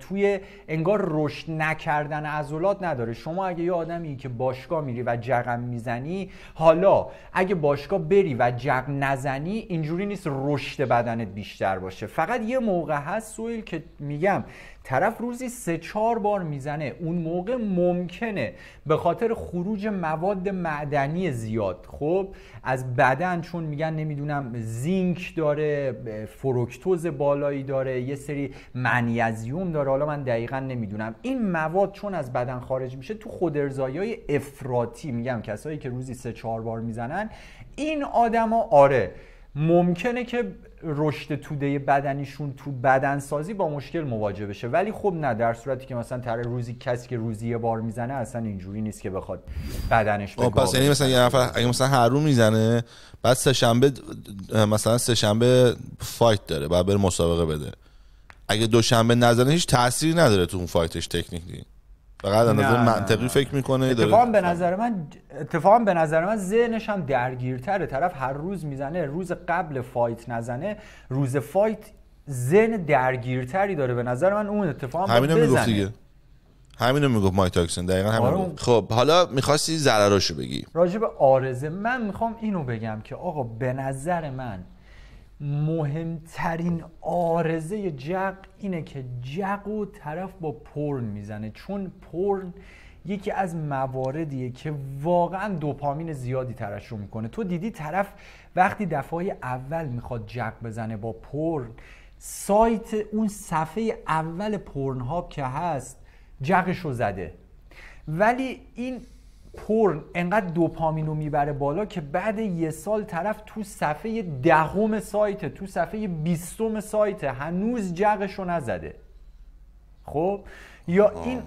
توی انگار رشد نکردن عضلات نداره شما اگه یه آدمی که باشگاه میری و جقم میزنی حالا اگه باشگاه بری و جق نزنی اینجوری نیست رشد بدنت بیشتر باشه فقط یه موقع هست سویل که میگم طرف روزی سه چهار بار میزنه اون موقع ممکنه به خاطر خروج مواد معدنی زیاد خب از بدن چون میگن نمیدونم زینک داره فروکتوز بالایی داره یه سری منیزیوم داره حالا من دقیقا نمیدونم این مواد چون از بدن خارج میشه تو خود های افراطی میگم کسایی که روزی سه چهار بار میزنن این آدما آره ممکنه که رشد توده بدنیشون تو بدن سازی با مشکل مواجه بشه ولی خب نه در صورتی که مثلا تره روزی کسی که روزی یه بار میزنه اصلا اینجوری نیست که بخواد بدنش بگاه پس یعنی مثلا یه نفر اگه مثلا هر روز میزنه بعد سه شنبه مثلا سه شنبه فایت داره بعد بره مسابقه بده اگه دو شنبه نزنه هیچ تأثیری نداره تو اون فایتش تکنیکی فقط از منطقی فکر میکنه اتفاقا به نظر من اتفاقا به نظر من ذهنش هم درگیرتره طرف هر روز میزنه روز قبل فایت نزنه روز فایت ذهن درگیرتری داره به نظر من اون اتفاقا همینو میگفت دیگه همینو میگفت مای تاکسن دقیقا همین آره. خب حالا میخواستی ضرراشو بگی راجب آرزه من میخوام اینو بگم که آقا به نظر من مهمترین آرزه جق اینه که جق و طرف با پرن میزنه چون پرن یکی از مواردیه که واقعا دوپامین زیادی رو میکنه تو دیدی طرف وقتی دفعه اول میخواد جق بزنه با پرن سایت اون صفحه اول پرن هاب که هست جقش رو زده ولی این پرن انقدر دوپامینو میبره بالا که بعد یه سال طرف تو صفحه دهم سایت تو صفحه بیستم سایت هنوز جغش رو نزده خب یا این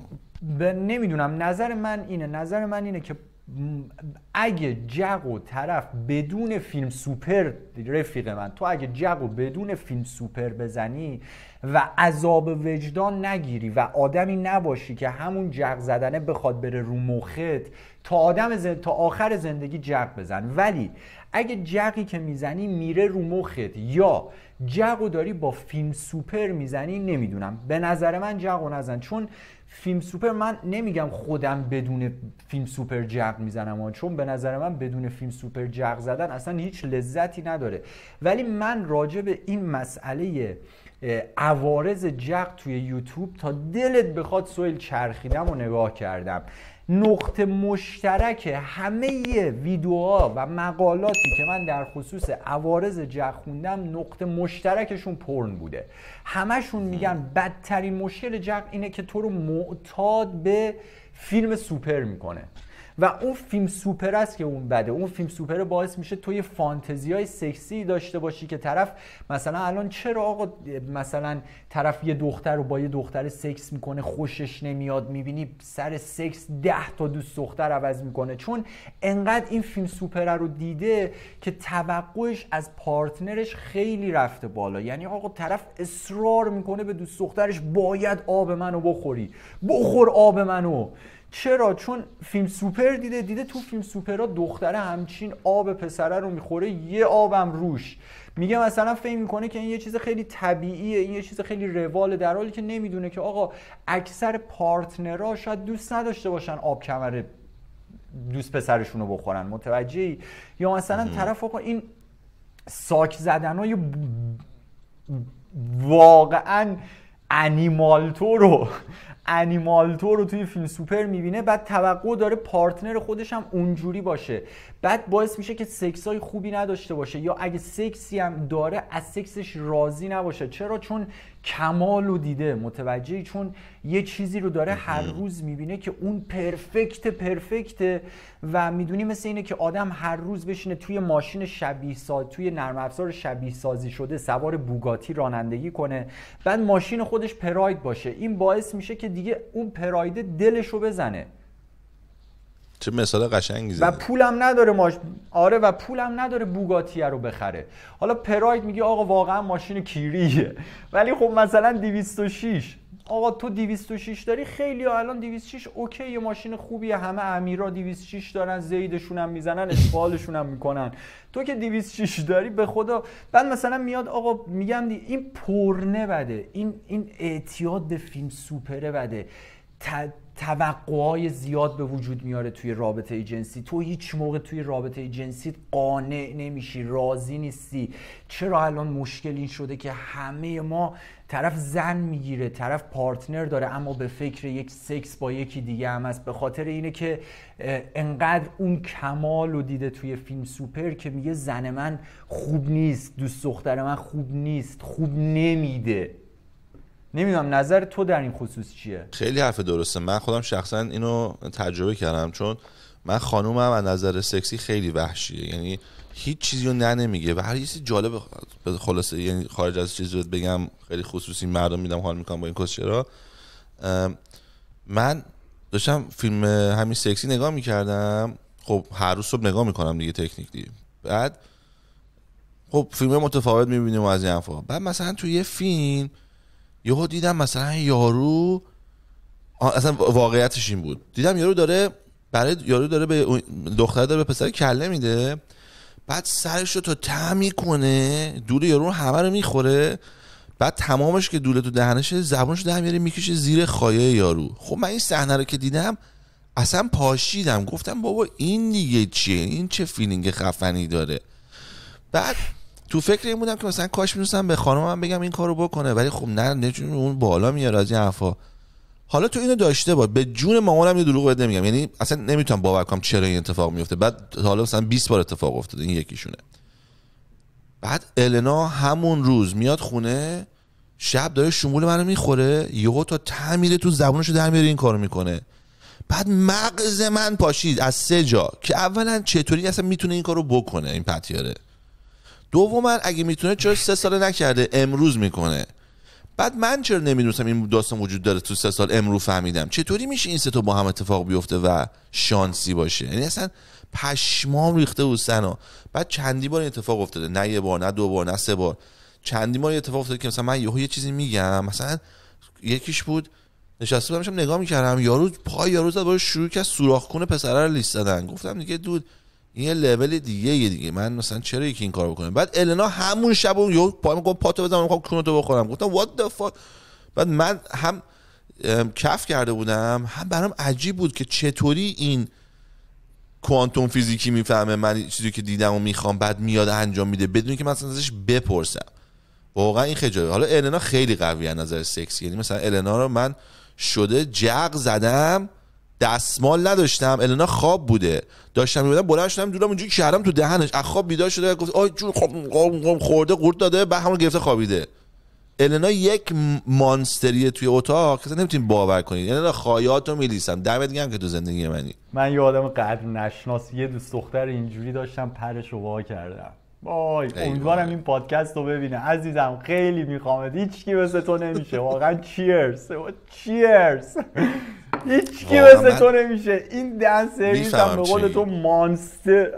ب... نمیدونم نظر من اینه نظر من اینه که اگه جق و طرف بدون فیلم سوپر رفیق من تو اگه جق و بدون فیلم سوپر بزنی و عذاب وجدان نگیری و آدمی نباشی که همون جغ زدنه بخواد بره رو مخت تا آدم تا آخر زندگی جق بزن ولی اگه جقی که میزنی میره رو مخت یا جقو داری با فیلم سوپر میزنی نمیدونم به نظر من و نزن چون فیلم سوپر من نمیگم خودم بدون فیلم سوپر جق میزنم چون به نظر من بدون فیلم سوپر جق زدن اصلا هیچ لذتی نداره ولی من راجع به این مسئله عوارز جق توی یوتیوب تا دلت بخواد سویل چرخیدم و نگاه کردم نقطه مشترک همه ویدیوها و مقالاتی که من در خصوص عوارض جق خوندم نقطه مشترکشون پرن بوده همشون میگن بدترین مشکل جق اینه که تو رو معتاد به فیلم سوپر میکنه و اون فیلم سوپر است که اون بده اون فیلم سوپر باعث میشه توی یه فانتزی های سکسی داشته باشی که طرف مثلا الان چرا آقا مثلا طرف یه دختر رو با یه دختر سکس میکنه خوشش نمیاد میبینی سر سکس ده تا دوست دختر عوض میکنه چون انقدر این فیلم سوپر رو دیده که توقعش از پارتنرش خیلی رفته بالا یعنی آقا طرف اصرار میکنه به دوست دخترش باید آب منو بخوری بخور آب منو چرا چون فیلم سوپر دیده دیده تو فیلم سوپرها دختره همچین آب پسره رو میخوره یه آبم روش میگه مثلا فکر میکنه که این یه چیز خیلی طبیعیه این یه چیز خیلی رواله در حالی که نمیدونه که آقا اکثر پارتنرها شاید دوست نداشته باشن آب کمر دوست پسرشون رو بخورن متوجهی یا مثلا طرف آقا این ساک زدن های واقعا انیمالتو رو انیمال تو رو توی فیلم سوپر میبینه بعد توقع داره پارتنر خودش هم اونجوری باشه بعد باعث میشه که سکس های خوبی نداشته باشه یا اگه سکسی هم داره از سکسش راضی نباشه چرا چون کمال رو دیده متوجهی چون یه چیزی رو داره هر روز میبینه که اون پرفکت پرفکته و میدونی مثل اینه که آدم هر روز بشینه توی ماشین شبیه ساز توی نرم افزار شبیه سازی شده سوار بوگاتی رانندگی کنه بعد ماشین خودش پراید باشه این باعث میشه که دیگه اون پرایده دلش رو بزنه چه مثال قشنگی زده و پولم نداره ماش... آره و پولم نداره بوگاتیه رو بخره حالا پراید میگه آقا واقعا ماشین کیریه ولی خب مثلا 206 آقا تو 206 داری خیلی ها الان 206 اوکی یه ماشین خوبیه همه امیرا 206 دارن زیدشون هم میزنن اشغالشون هم میکنن تو که 206 داری به خدا بعد مثلا میاد آقا میگم دی این پرنه بده این این اعتیاد به فیلم سوپره بده توقعهای زیاد به وجود میاره توی رابطه جنسی تو هیچ موقع توی رابطه جنسی قانع نمیشی راضی نیستی چرا الان مشکل این شده که همه ما طرف زن میگیره طرف پارتنر داره اما به فکر یک سکس با یکی دیگه هم است به خاطر اینه که انقدر اون کمال رو دیده توی فیلم سوپر که میگه زن من خوب نیست دوست دختر من خوب نیست خوب نمیده نمیدونم نظر تو در این خصوص چیه خیلی حرف درسته من خودم شخصا اینو تجربه کردم چون من خانومم از نظر سکسی خیلی وحشیه یعنی هیچ چیزی رو نه نمیگه و هر چیزی جالب خلاصه یعنی خارج از چیزی رو بگم خیلی خصوصی مردم میدم حال میکنم با این چرا من داشتم فیلم همین سکسی نگاه میکردم خب هر روز صبح نگاه میکنم دیگه تکنیک دیگه بعد خب فیلم متفاوت میبینیم از این حرفا بعد مثلا تو یه فیلم یهو دیدم مثلا یارو اصلا واقعیتش این بود دیدم یارو داره برای یارو داره به دختر داره به پسر کله میده بعد سرش رو تا ته میکنه دور یارو همه رو میخوره بعد تمامش که دوله تو دهنشه زبونش دهن میاره میکشه زیر خایه یارو خب من این صحنه رو که دیدم اصلا پاشیدم گفتم بابا این دیگه چیه این چه فیلینگ خفنی داره بعد تو فکر این بودم که مثلا کاش میدونستم به خانمم بگم این کارو بکنه ولی خب نه نجون اون بالا میاره از این حرفا حالا تو اینو داشته باش به جون مامانم یه دروغ بهت نمیگم یعنی اصلا نمیتونم باور کنم چرا این اتفاق میفته بعد حالا مثلا 20 بار اتفاق افتاده این یکیشونه بعد النا همون روز میاد خونه شب داره شمول منو میخوره یهو تا تعمیره تو زبونش در میاره این کارو میکنه بعد مغز من پاشید از سه جا که اولا چطوری اصلا میتونه این کارو بکنه این پتیاره دوما اگه میتونه چرا سه ساله نکرده امروز میکنه بعد من چرا نمیدونستم این داستان وجود داره تو سه سال امروز فهمیدم چطوری میشه این سه تا با هم اتفاق بیفته و شانسی باشه یعنی اصلا پشمام ریخته بود سنا بعد چندی بار این اتفاق افتاده نه یه بار نه دو بار نه سه بار چندی بار اتفاق افتاده که مثلا من یهو یه چیزی میگم مثلا یکیش بود نشسته بودم نگاه میکردم یارو پای یارو زد شروع کرد سوراخ کنه پسره لیست دادن گفتم دیگه دود این یه لول دیگه یه دیگه من مثلا چرا یکی این کارو بکنم بعد النا همون شب اون یهو پا گفت پاتو بزنم میخوام کونتو بخورم گفتم وات the fuck بعد من هم کف کرده بودم هم برام عجیب بود که چطوری این کوانتوم فیزیکی میفهمه من چیزی که دیدم و میخوام بعد میاد انجام میده بدون که من ازش بپرسم واقعا این خجاله حالا النا خیلی قویه نظر سکسی یعنی مثلا النا رو من شده جق زدم دستمال نداشتم النا خواب بوده داشتم میبودم بلند شدم دورم اونجوری کردم تو دهنش از خواب بیدار شده گفت آی جون خورده قورت داده به همون گرفته خوابیده النا یک مانستریه توی اتاق که نمیتونین باور کنید النا خایات رو میلیسم دمت گرم که تو زندگی منی من یه آدم قدر نشناس یه دوست دختر اینجوری داشتم پرش رو کردم وای امیدوارم این پادکست رو ببینه عزیزم خیلی میخوامت هیچکی مثل تو نمیشه واقعا چیرز چیرز هیچ کی مثل تو نمیشه این دن سرویس هم به قول تو مانستر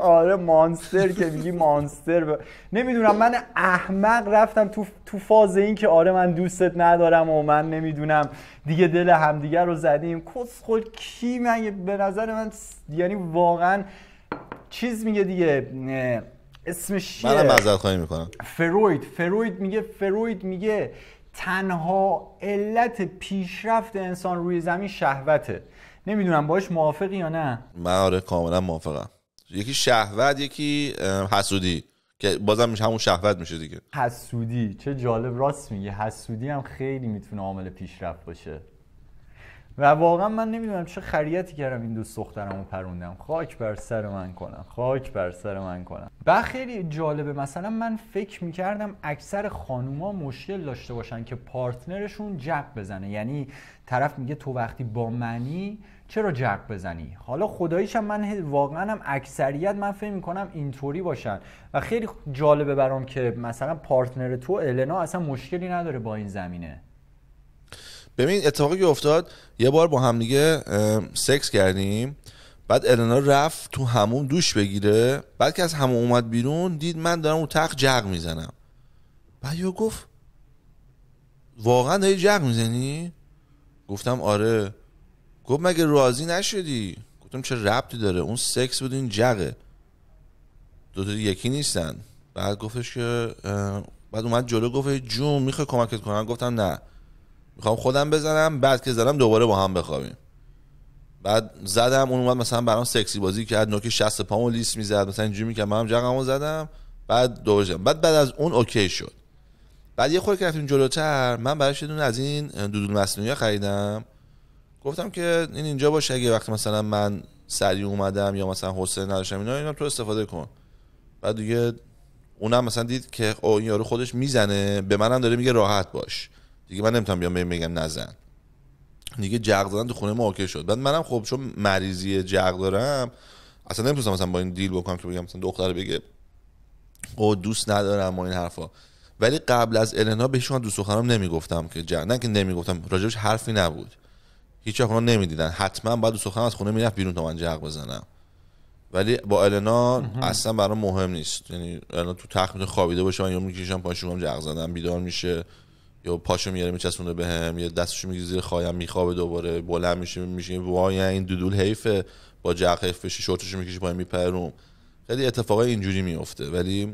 آره مانستر که میگی مانستر نمیدونم من احمق رفتم تو تو فاز این که آره من دوستت ندارم و من نمیدونم دیگه دل همدیگر رو زدیم کس خود کی من به نظر من یعنی واقعا چیز میگه دیگه اسمش چیه منم معذرت خواهی میکنم فروید فروید میگه فروید میگه تنها علت پیشرفت انسان روی زمین شهوته نمیدونم باش موافقی یا نه من آره کاملا موافقم یکی شهوت یکی حسودی که بازم میشه همون شهوت میشه دیگه حسودی چه جالب راست میگه حسودی هم خیلی میتونه عامل پیشرفت باشه و واقعا من نمیدونم چه خریتی کردم این دوست دخترمو پروندم خاک بر سر من کنم خاک بر سر من کنم و خیلی جالبه مثلا من فکر میکردم اکثر خانوما مشکل داشته باشن که پارتنرشون جق بزنه یعنی طرف میگه تو وقتی با منی چرا جق بزنی حالا خداییشم من واقعا هم اکثریت من فکر میکنم اینطوری باشن و خیلی جالبه برام که مثلا پارتنر تو النا اصلا مشکلی نداره با این زمینه ببین اتفاقی که افتاد یه بار با هم دیگه سکس کردیم بعد النا رفت تو همون دوش بگیره بعد که از همون اومد بیرون دید من دارم اون تخت جغ میزنم بعد یه گفت واقعا داری جغ میزنی؟ گفتم آره گفت مگه راضی نشدی؟ گفتم چه ربطی داره اون سکس بود این جغه دو تا یکی نیستن بعد گفتش که بعد اومد جلو گفت جون میخوای کمکت کنم گفتم نه میخوام خودم بزنم بعد که زدم دوباره با هم بخوابیم بعد زدم اون اومد مثلا برام سکسی بازی کرد نوک 60 پامو لیست میزد مثلا اینجوری میکرد منم جقمو زدم بعد دوباره بعد بعد از اون اوکی شد بعد یه خورده که رفتیم جلوتر من براش یه دونه از این دودول مصنوعی خریدم گفتم که این اینجا باشه اگه وقتی مثلا من سریع اومدم یا مثلا حوصله نداشتم اینا اینا تو استفاده کن بعد دیگه اونم مثلا دید که او این یارو خودش میزنه به منم داره میگه راحت باش دیگه من نمیتونم بیام بگم نزن دیگه جغ زدن تو خونه ما اوکی شد بعد منم خب چون مریضی جغ دارم اصلا نمیتونستم مثلا با این دیل بکنم که بگم مثلا دختر بگه او دوست ندارم و این حرفا ولی قبل از النا شما دوست دخترم نمیگفتم که جغ نه که نمیگفتم راجبش حرفی نبود هیچ وقت نمیدیدن حتما بعد دوست دخترم از خونه میرفت بیرون تا من جغ بزنم ولی با النا اصلا برام مهم نیست یعنی النا تو تخت خوابیده باشه من یهو میکشم پاشم جغ زدم بیدار میشه یا پاشو میاره میچسونه به هم یا دستشو میگیره زیر خوایم میخوابه دوباره بلند میشه میشه وای این دودول حیفه با جق حیف بشی شورتشو میکشی پایین میپرم خیلی اتفاقای اینجوری میفته ولی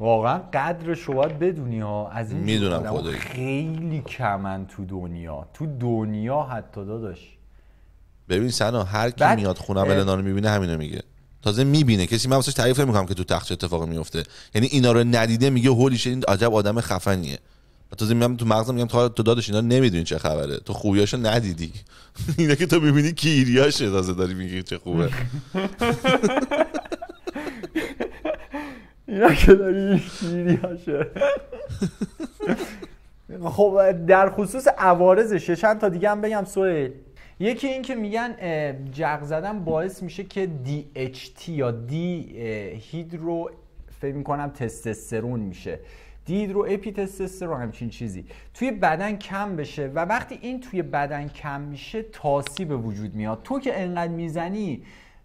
واقعا قدر شما بدونی ها از این میدونم خدایی خیلی کمن تو دنیا تو دنیا حتی داداش ببین سنا هر کی میاد خونه النا رو میبینه همینو میگه تازه میبینه کسی من واسش تعریف نمیکنم که تو تخت اتفاق میفته یعنی اینا رو ندیده میگه هولی این عجب آدم خفنیه تازه میگم تو مغزم میگم تو دادش اینا نمیدونی چه خبره تو خوبیاشو ندیدی اینا که تو میبینی کیریاشه تازه داری میگی چه خوبه اینا که داری کیریاشه خب در خصوص عوارضشه چند تا دیگه هم بگم سوئل یکی این که میگن جغ زدن باعث میشه که DHT یا دی هیدرو فکر میکنم تستسترون میشه دید رو اپیتستس رو همچین چیزی توی بدن کم بشه و وقتی این توی بدن کم میشه تاسی به وجود میاد تو که انقدر میزنی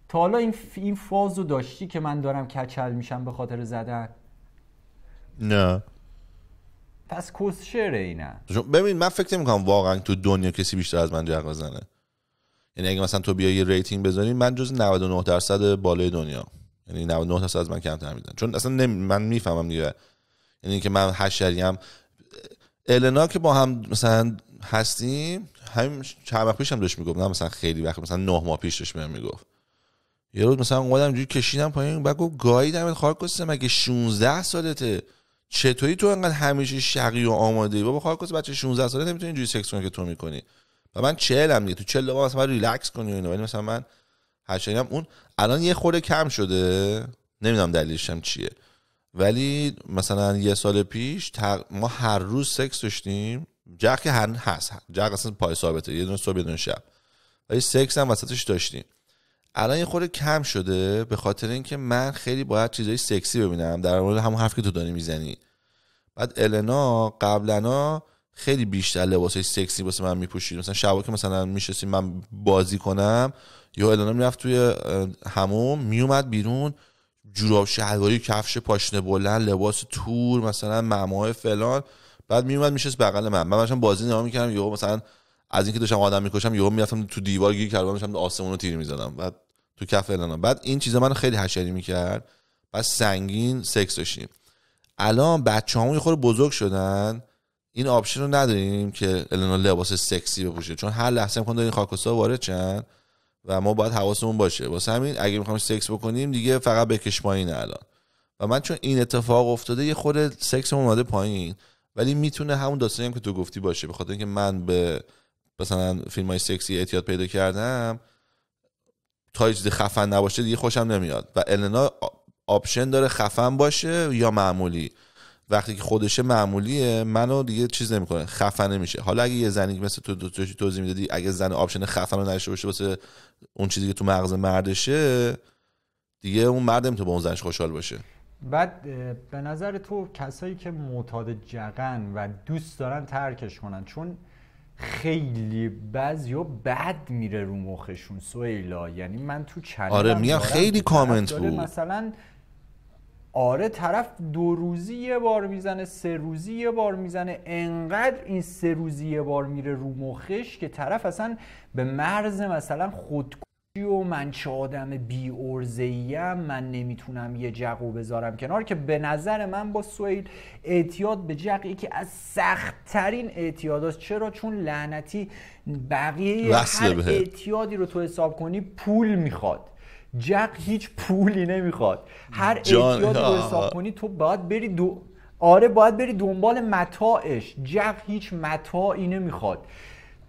تا حالا این, ف... این فاز رو داشتی که من دارم کچل میشم به خاطر زدن نه پس کسشره اینا ببین من فکر کنم واقعا تو دنیا کسی بیشتر از من جرق بزنه یعنی اگه مثلا تو بیای یه ریتینگ بزنی من جز 99 درصد بالای دنیا یعنی 99 درصد از من کمتر میدن چون اصلا من میفهمم دیگه یعنی که من هم النا که با هم مثلا هستیم همین چند وقت پیشم داشت میگفت نه مثلا خیلی وقت مثلا نه ماه پیش داشت بهم میگفت یه روز مثلا اومدم اینجوری کشیدم پایین بعد گفت گای دمت خاک کسته مگه 16 سالته چطوری تو انقدر همیشه شقی و آماده ای بابا خاک بچه 16 ساله نمیتونی اینجوری سکس کنی که تو میکنی و من 40 هم دیگه تو 40 بابا مثلا ریلکس کنی و اینا ولی مثلا من هم اون الان یه خورده کم شده نمیدونم دلیلش هم چیه ولی مثلا یه سال پیش ما هر روز سکس داشتیم جق که هر هست جق اصلا پای ثابته یه دونه صبح یه دونه شب ولی سکس هم وسطش داشتیم الان یه خورده کم شده به خاطر اینکه من خیلی باید چیزای سکسی ببینم در مورد همون حرف که تو داری میزنی بعد النا قبلنا خیلی بیشتر لباسای سکسی واسه من میپوشید مثلا شبا که مثلا میشستیم من بازی کنم یا النا میرفت توی همون میومد بیرون جوراب شلواری کفش پاشنه بلند لباس تور مثلا معماه فلان بعد میومد میشست بغل من من داشتم بازی نگاه میکردم یهو مثلا از اینکه داشتم آدم میکشم یهو میرفتم تو دیوار گیر کردم داشتم آسمون رو تیر میزدم بعد تو کف فلان بعد این چیزا منو خیلی حشری میکرد بعد سنگین سکس داشتیم الان بچه‌هامون یه خورده بزرگ شدن این آپشن رو نداریم که النا لباس سکسی بپوشه چون هر لحظه امکان داره این وارد چن و ما باید حواسمون باشه واسه همین اگه میخوایم سکس بکنیم دیگه فقط بکش پایین الان و من چون این اتفاق افتاده یه خود سکس اومده پایین ولی میتونه همون داستانی هم که تو گفتی باشه به خاطر اینکه من به مثلا فیلم های سکسی اعتیاد پیدا کردم تا چیز خفن نباشه دیگه خوشم نمیاد و النا آپشن داره خفن باشه یا معمولی وقتی که خودشه معمولیه منو دیگه چیز نمیکنه خفن نمیشه حالا اگه یه زنی مثل تو توضیح تو میدادی اگه زن آپشن خفن رو نداشته باشه واسه اون چیزی که تو مغز مردشه دیگه اون مرد تو با اون زنش خوشحال باشه بعد به نظر تو کسایی که معتاد جغن و دوست دارن ترکش کنن چون خیلی ها بد میره رو مخشون سویلا یعنی من تو چنل آره میگم خیلی کامنت بود مثلا آره طرف دو روزی یه بار میزنه سه روزی یه بار میزنه انقدر این سه روزی یه بار میره رو مخش که طرف اصلا به مرز مثلا خودکشی و من چه آدم بی ارزهیم من نمیتونم یه جقو بذارم کنار که به نظر من با سویل اعتیاد به جق یکی از سختترین اعتیاداست چرا چون لعنتی بقیه هر اعتیادی رو تو حساب کنی پول میخواد جق هیچ پولی نمیخواد هر احتیاط رو حساب کنی تو باید بری دو آره باید بری دنبال متاعش جق هیچ متاعی نمیخواد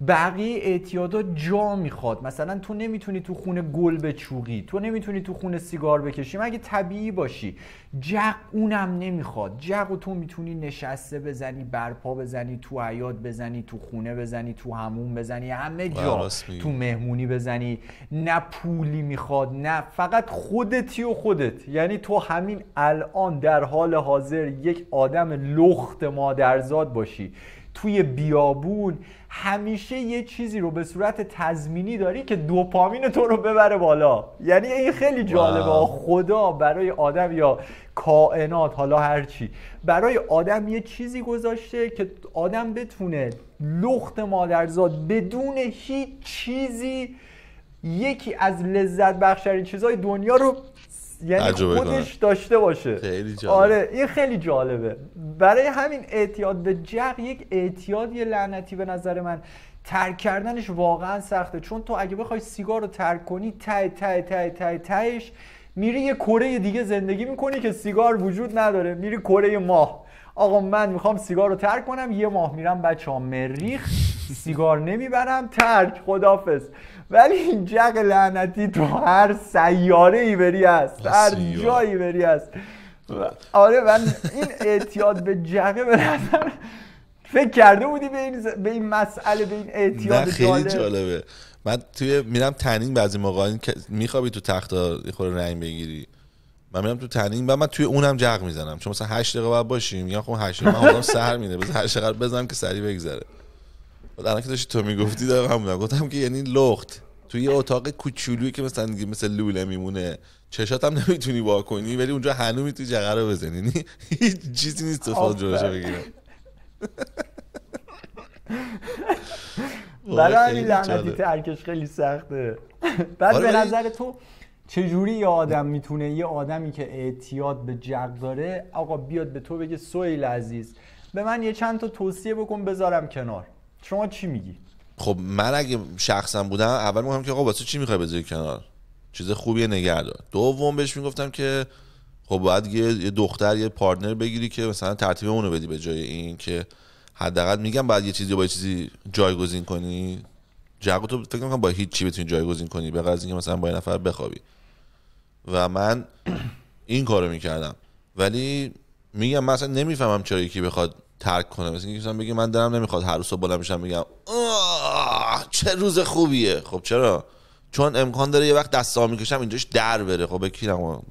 بقیه اعتیادا جا میخواد مثلا تو نمیتونی تو خونه گل بچوقی تو نمیتونی تو خونه سیگار بکشی مگه طبیعی باشی جق اونم نمیخواد جق و تو میتونی نشسته بزنی برپا بزنی تو عیاد بزنی تو خونه بزنی تو همون بزنی همه جا تو مهمونی بزنی نه پولی میخواد نه فقط خودتی و خودت یعنی تو همین الان در حال حاضر یک آدم لخت مادرزاد باشی توی بیابون همیشه یه چیزی رو به صورت تضمینی داری که دوپامین تو رو ببره بالا یعنی این خیلی جالبه خدا برای آدم یا کائنات حالا هرچی برای آدم یه چیزی گذاشته که آدم بتونه لخت مادرزاد بدون هیچ چیزی یکی از لذت بخشترین چیزهای دنیا رو یعنی خودش داشته باشه خیلی آره این خیلی جالبه برای همین اعتیاد به جق یک اعتیاد یه لعنتی به نظر من ترک کردنش واقعا سخته چون تو اگه بخوای سیگار رو ترک کنی ته ته ته ته تهش میری یه کره دیگه زندگی میکنی که سیگار وجود نداره میری کره ماه آقا من میخوام سیگار رو ترک کنم یه ماه میرم بچه ها مریخ سیگار نمیبرم ترک خدافز ولی این جق لعنتی تو هر سیاره ای بری هست هر جایی بری هست آره من این اعتیاد به جقه به نظر فکر کرده بودی به این, به این مسئله به این اعتیاد نه خیلی جالبه من توی میرم تنین بعضی موقع میخوابی تو تخت خود رنگ بگیری من میرم تو تنین و من توی اونم جق میزنم چون مثلا هشت دقیقه باید باشیم یا خب هشت دقیقه من سر میده بذار هشت دقیقه بزنم که سری بگذره الان که داشتی تو میگفتی دارم همون گفتم که یعنی لخت توی یه اتاق کوچولویی که مثلا مثل لوله میمونه چشات هم نمیتونی وا کنی ولی اونجا هنو میتونی جغه رو بزنی یعنی هیچ چیزی نیست تو خود بگیره برای همین لعنتی ترکش خیلی سخته بعد آره، به نظر تو چجوری یه آدم میتونه یه آدمی که اعتیاد به جغ داره آقا بیاد به تو بگه سویل عزیز به من یه چند تا توصیه بکن بذارم کنار شما چی میگی خب من اگه شخصا بودم اول مهم که آقا واسه چی میخوای بذاری کنار چیز خوبی نگهدار دوم بهش میگفتم که خب باید یه دختر یه پارتنر بگیری که مثلا ترتیب اونو بدی به جای این که حداقل میگم بعد یه چیزی با یه چیزی جایگزین کنی جرقو تو فکر میکنم با هیچ چی بتونی جایگزین کنی به قضیه اینکه مثلا با یه نفر بخوابی و من این کارو میکردم ولی میگم مثلا نمیفهمم چرا یکی بخواد ترک کنه مثل اینکه بگه من دارم نمیخواد هر روز بالا میشم میگم چه روز خوبیه خب چرا چون امکان داره یه وقت دستا میکشم اینجاش در بره خب بکیرم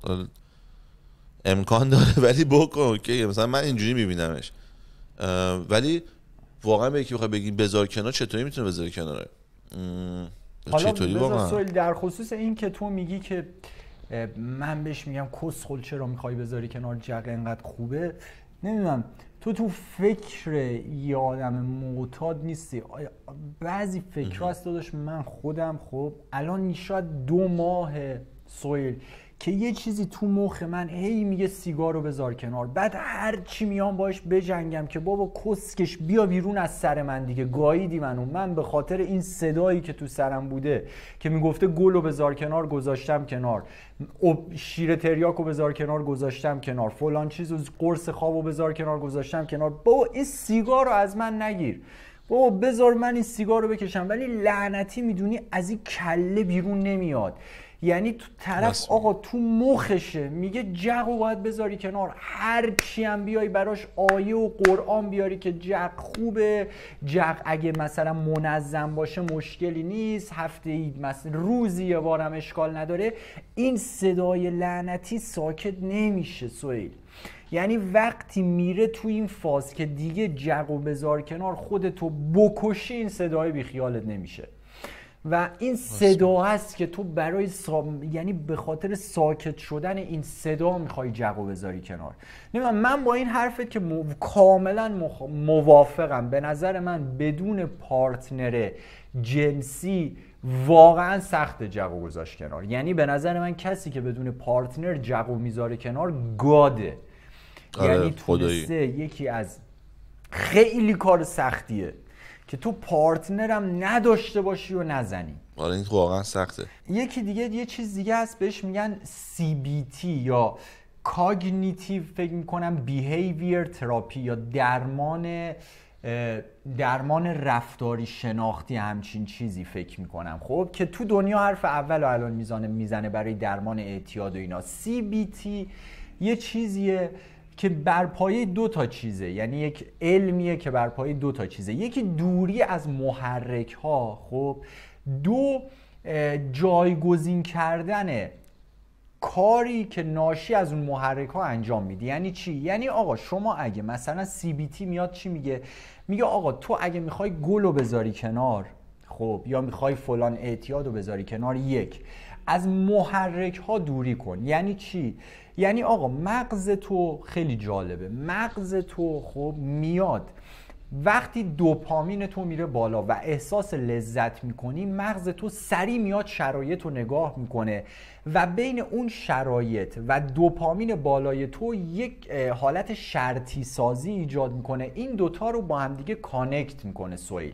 امکان داره ولی بکن اوکی مثلا من اینجوری میبینمش ولی واقعا به یکی بخوای بگی بذار کنار چطوری میتونه بذار کنار حالا چطوری واقعا در خصوص این که تو میگی که من بهش میگم کسخل چرا میخوای بذاری کنار جق انقدر خوبه نمیدونم تو تو فکر یه آدم معتاد نیستی بعضی فکر هست داداش من خودم خب الان شاید دو ماه سویل که یه چیزی تو مخ من هی میگه سیگار رو بذار کنار بعد هر چی میام باش بجنگم که بابا کسکش بیا بیرون از سر من دیگه گاییدی منو من به خاطر این صدایی که تو سرم بوده که میگفته گل رو بذار کنار گذاشتم کنار شیر تریاک رو بذار کنار گذاشتم کنار فلان چیز و قرص خواب و بذار کنار گذاشتم کنار بابا این سیگار رو از من نگیر بابا بذار من این سیگار رو بکشم ولی لعنتی میدونی از این کله بیرون نمیاد یعنی تو طرف آقا تو مخشه میگه جق و باید بذاری کنار هر چی هم بیای براش آیه و قرآن بیاری که جق خوبه جق اگه مثلا منظم باشه مشکلی نیست هفته اید مثلا روزی یه بارم اشکال نداره این صدای لعنتی ساکت نمیشه سویل یعنی وقتی میره تو این فاز که دیگه جق و بذار کنار خودتو بکشی این صدای بیخیالت نمیشه و این صدا هست که تو برای یعنی به خاطر ساکت شدن این صدا میخوای جقو بذاری کنار نمیدونم من با این حرفت که مو... کاملا موافقم به نظر من بدون پارتنر جنسی واقعا سخت جقو گذاشت کنار یعنی به نظر من کسی که بدون پارتنر جقو میذاره کنار گاده آره، یعنی تونسته یکی از خیلی کار سختیه که تو پارتنرم نداشته باشی و نزنی آره این واقعا سخته یکی دیگه یه چیز دیگه هست بهش میگن CBT یا کاگنیتیو فکر میکنم بیهیویر تراپی یا درمان درمان رفتاری شناختی همچین چیزی فکر میکنم خب که تو دنیا حرف اول و الان میزنه میزنه برای درمان اعتیاد و اینا CBT یه چیزیه که بر پایه دو تا چیزه یعنی یک علمیه که بر پایه دو تا چیزه یکی دوری از محرک ها خب دو جایگزین کردن کاری که ناشی از اون محرک ها انجام میدی یعنی چی یعنی آقا شما اگه مثلا سی بی تی میاد چی میگه میگه آقا تو اگه میخوای گل و بذاری کنار خب یا میخوای فلان اعتیاد رو بذاری کنار یک از محرک ها دوری کن یعنی چی یعنی آقا مغز تو خیلی جالبه مغز تو خب میاد وقتی دوپامین تو میره بالا و احساس لذت میکنی مغز تو سریع میاد شرایط رو نگاه میکنه و بین اون شرایط و دوپامین بالای تو یک حالت شرطی سازی ایجاد میکنه این دوتا رو با همدیگه کانکت میکنه سویل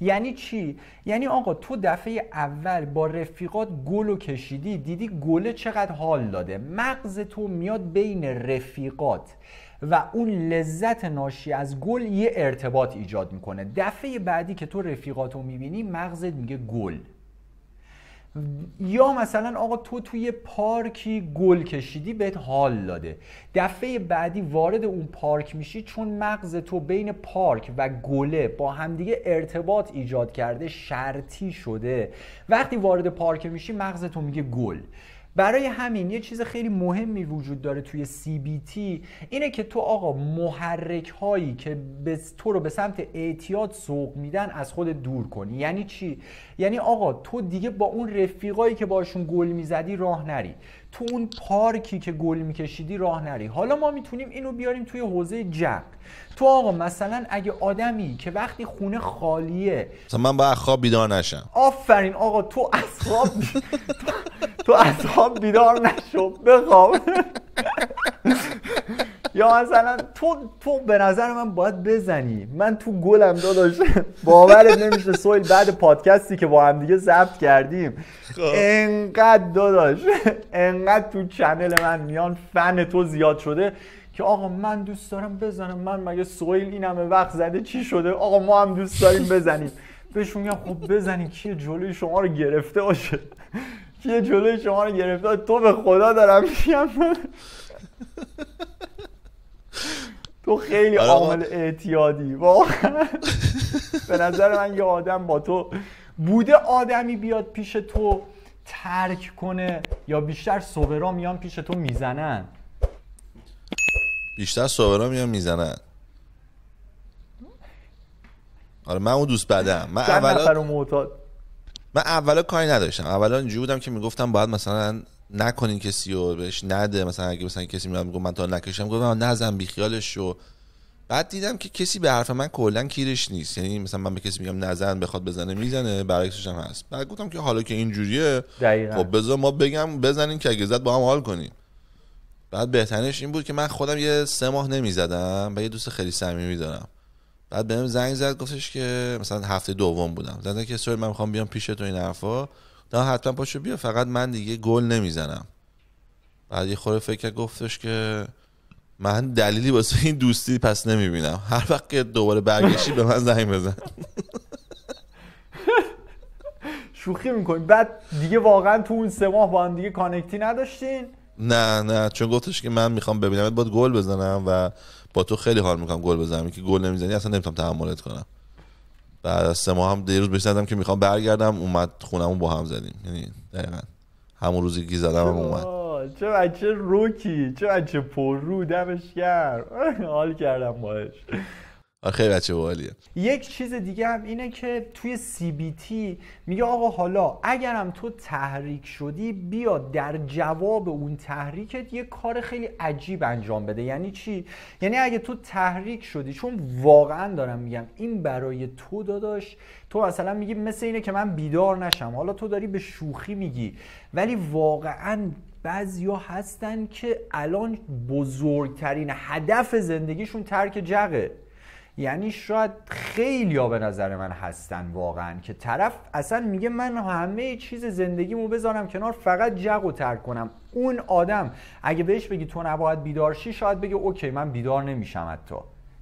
یعنی چی یعنی آقا تو دفعه اول با رفیقات گلو کشیدی دیدی گله چقدر حال داده مغز تو میاد بین رفیقات و اون لذت ناشی از گل یه ارتباط ایجاد میکنه دفعه بعدی که تو رفیقاتو میبینی مغزت میگه گل یا مثلا آقا تو توی پارکی گل کشیدی بهت حال داده دفعه بعدی وارد اون پارک میشی چون مغز تو بین پارک و گله با همدیگه ارتباط ایجاد کرده شرطی شده وقتی وارد پارک میشی مغز تو میگه گل برای همین یه چیز خیلی مهمی وجود داره توی CBT اینه که تو آقا محرک هایی که تو رو به سمت اعتیاد سوق میدن از خود دور کنی یعنی چی یعنی آقا تو دیگه با اون رفیقایی که باشون گل میزدی راه نری تو اون پارکی که گل میکشیدی راه نری حالا ما میتونیم اینو بیاریم توی حوزه جق تو آقا مثلا اگه آدمی که وقتی خونه خالیه مثلا من با خواب بیدار نشم آفرین آقا تو از خواب تو خواب بیدار نشو بخواب یا مثلا تو تو به نظر من باید بزنی من تو گلم داداش باورت نمیشه سویل بعد پادکستی که با هم دیگه ضبط کردیم خب. انقدر داداش انقدر تو چنل من میان فن تو زیاد شده که آقا من دوست دارم بزنم من مگه سویل این همه وقت زده چی شده آقا ما هم دوست داریم بزنیم بهشون میگم خب بزنی کیه جلوی شما رو گرفته باشه یه جلوی شما رو گرفتار تو به خدا دارم میگم تو خیلی آره، عامل اعتیادی واقعا به نظر من یه آدم با تو بوده آدمی بیاد پیش تو ترک کنه یا بیشتر سوبرا میان پیش تو میزنن بیشتر سوبرا میان میزنن آره من اون دوست بدم من اولا معتاد من اولا کاری نداشتم اولا اینجوری بودم که میگفتم باید مثلا نکنین کسی رو بهش نده مثلا اگه مثلا کسی میاد میگه من تا نکشم گفتم نزن بی خیالش شو بعد دیدم که کسی به حرف من کلا کیرش نیست یعنی مثلا من به کسی میگم نزن بخواد بزنه میزنه برعکسش هم هست بعد گفتم که حالا که اینجوریه خب بذار ما بگم بزنین که اگه زد با هم حال کنیم بعد بهترینش این بود که من خودم یه سه ماه نمیزدم و یه دوست خیلی صمیمی دارم بعد بهم زنگ زد گفتش که مثلا هفته دوم بودم زنگ که سوری من میخوام بیام پیش تو این حرفا نه حتما پاشو بیا فقط من دیگه گل نمیزنم بعد یه خورده فکر گفتش که من دلیلی واسه این دوستی پس نمیبینم هر وقت که دوباره برگشتی به من زنگ بزن شوخی میکنی بعد دیگه واقعا تو اون سه ماه با هم دیگه کانکتی نداشتین نه نه چون گفتش که من میخوام ببینم باید گل بزنم و با تو خیلی حال میکنم گل بزنم که گل نمیزنی اصلا نمیتونم تحملت کنم بعد از سه ماه هم دیروز بهش بشندم که میخوام برگردم اومد خونمون با هم زدیم یعنی دقیقا همون روزی که زدم هم اومد چه بچه روکی چه بچه پر رو دمش کرد حال کردم باش آره، خیلی بچه بالیه یک چیز دیگه هم اینه که توی سی بی تی میگه آقا حالا اگرم تو تحریک شدی بیا در جواب اون تحریکت یه کار خیلی عجیب انجام بده یعنی چی یعنی اگه تو تحریک شدی چون واقعا دارم میگم این برای تو داداش تو مثلا میگی مثل اینه که من بیدار نشم حالا تو داری به شوخی میگی ولی واقعا بعضیا هستن که الان بزرگترین هدف زندگیشون ترک جغه یعنی شاید خیلی ها به نظر من هستن واقعا که طرف اصلا میگه من همه چیز زندگیمو بذارم کنار فقط جق و ترک کنم اون آدم اگه بهش بگی تو نباید بیدار شی شاید بگه اوکی من بیدار نمیشم حتی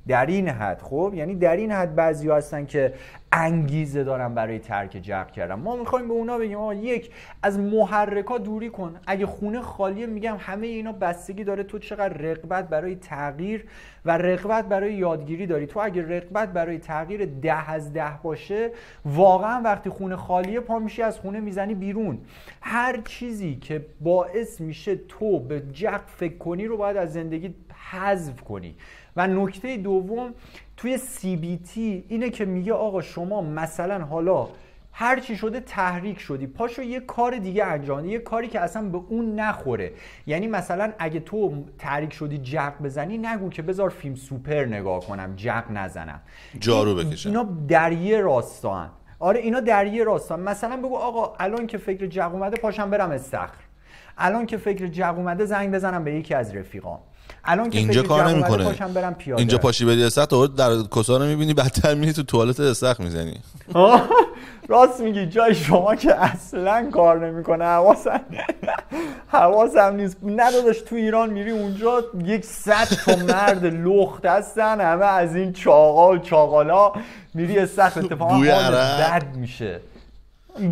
در این حد خب یعنی در این حد بعضی هستن که انگیزه دارن برای ترک جق کردن ما میخوایم به اونا بگیم آقا یک از محرکا دوری کن اگه خونه خالیه میگم همه اینا بستگی داره تو چقدر رقبت برای تغییر و رقبت برای یادگیری داری تو اگه رقبت برای تغییر ده از ده باشه واقعا وقتی خونه خالیه پا میشی از خونه میزنی بیرون هر چیزی که باعث میشه تو به جق فکر کنی رو باید از زندگی حذف کنی و نکته دوم توی CBT اینه که میگه آقا شما مثلا حالا هر چی شده تحریک شدی پاشو یه کار دیگه انجام یه کاری که اصلا به اون نخوره یعنی مثلا اگه تو تحریک شدی جق بزنی نگو که بذار فیلم سوپر نگاه کنم جق نزنم جارو بکشم اینا در یه راستا هن. آره اینا در یه راستا مثلا بگو آقا الان که فکر جق اومده پاشم برم استخر الان که فکر جق اومده زنگ بزنم به یکی از رفیقام الان که اینجا کار نمیکنه اینجا پاشی بدی استخ در کسا رو میبینی بدتر میری تو توالت استخ میزنی راست میگی جای شما که اصلا کار نمیکنه حواسم حواسم نیست نداداش تو ایران میری اونجا یک صد تا مرد لخت هستن همه از این چاقال چاقالا میری سخت اتفاقا بد میشه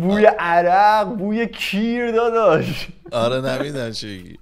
بوی عرق بوی کیر داداش آره نمیدن چیگی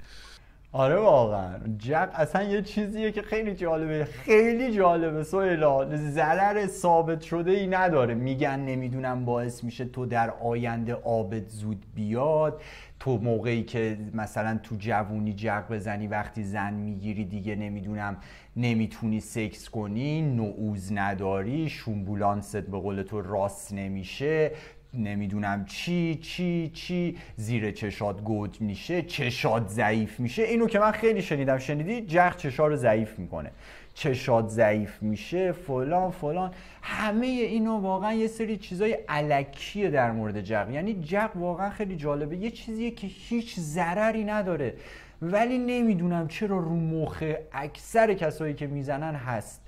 آره واقعا جب اصلا یه چیزیه که خیلی جالبه خیلی جالبه سویلا ضرر ثابت شده ای نداره میگن نمیدونم باعث میشه تو در آینده آبت زود بیاد تو موقعی که مثلا تو جوونی جق بزنی وقتی زن میگیری دیگه نمیدونم نمیتونی سکس کنی نعوز نداری شومبولانست به قول تو راست نمیشه نمیدونم چی چی چی زیر چشات گود میشه چشات ضعیف میشه اینو که من خیلی شنیدم شنیدی جخ چشا رو ضعیف میکنه چشات ضعیف میشه فلان فلان همه اینو واقعا یه سری چیزای علکیه در مورد جق یعنی جغ واقعا خیلی جالبه یه چیزیه که هیچ ضرری نداره ولی نمیدونم چرا رو مخ اکثر کسایی که میزنن هست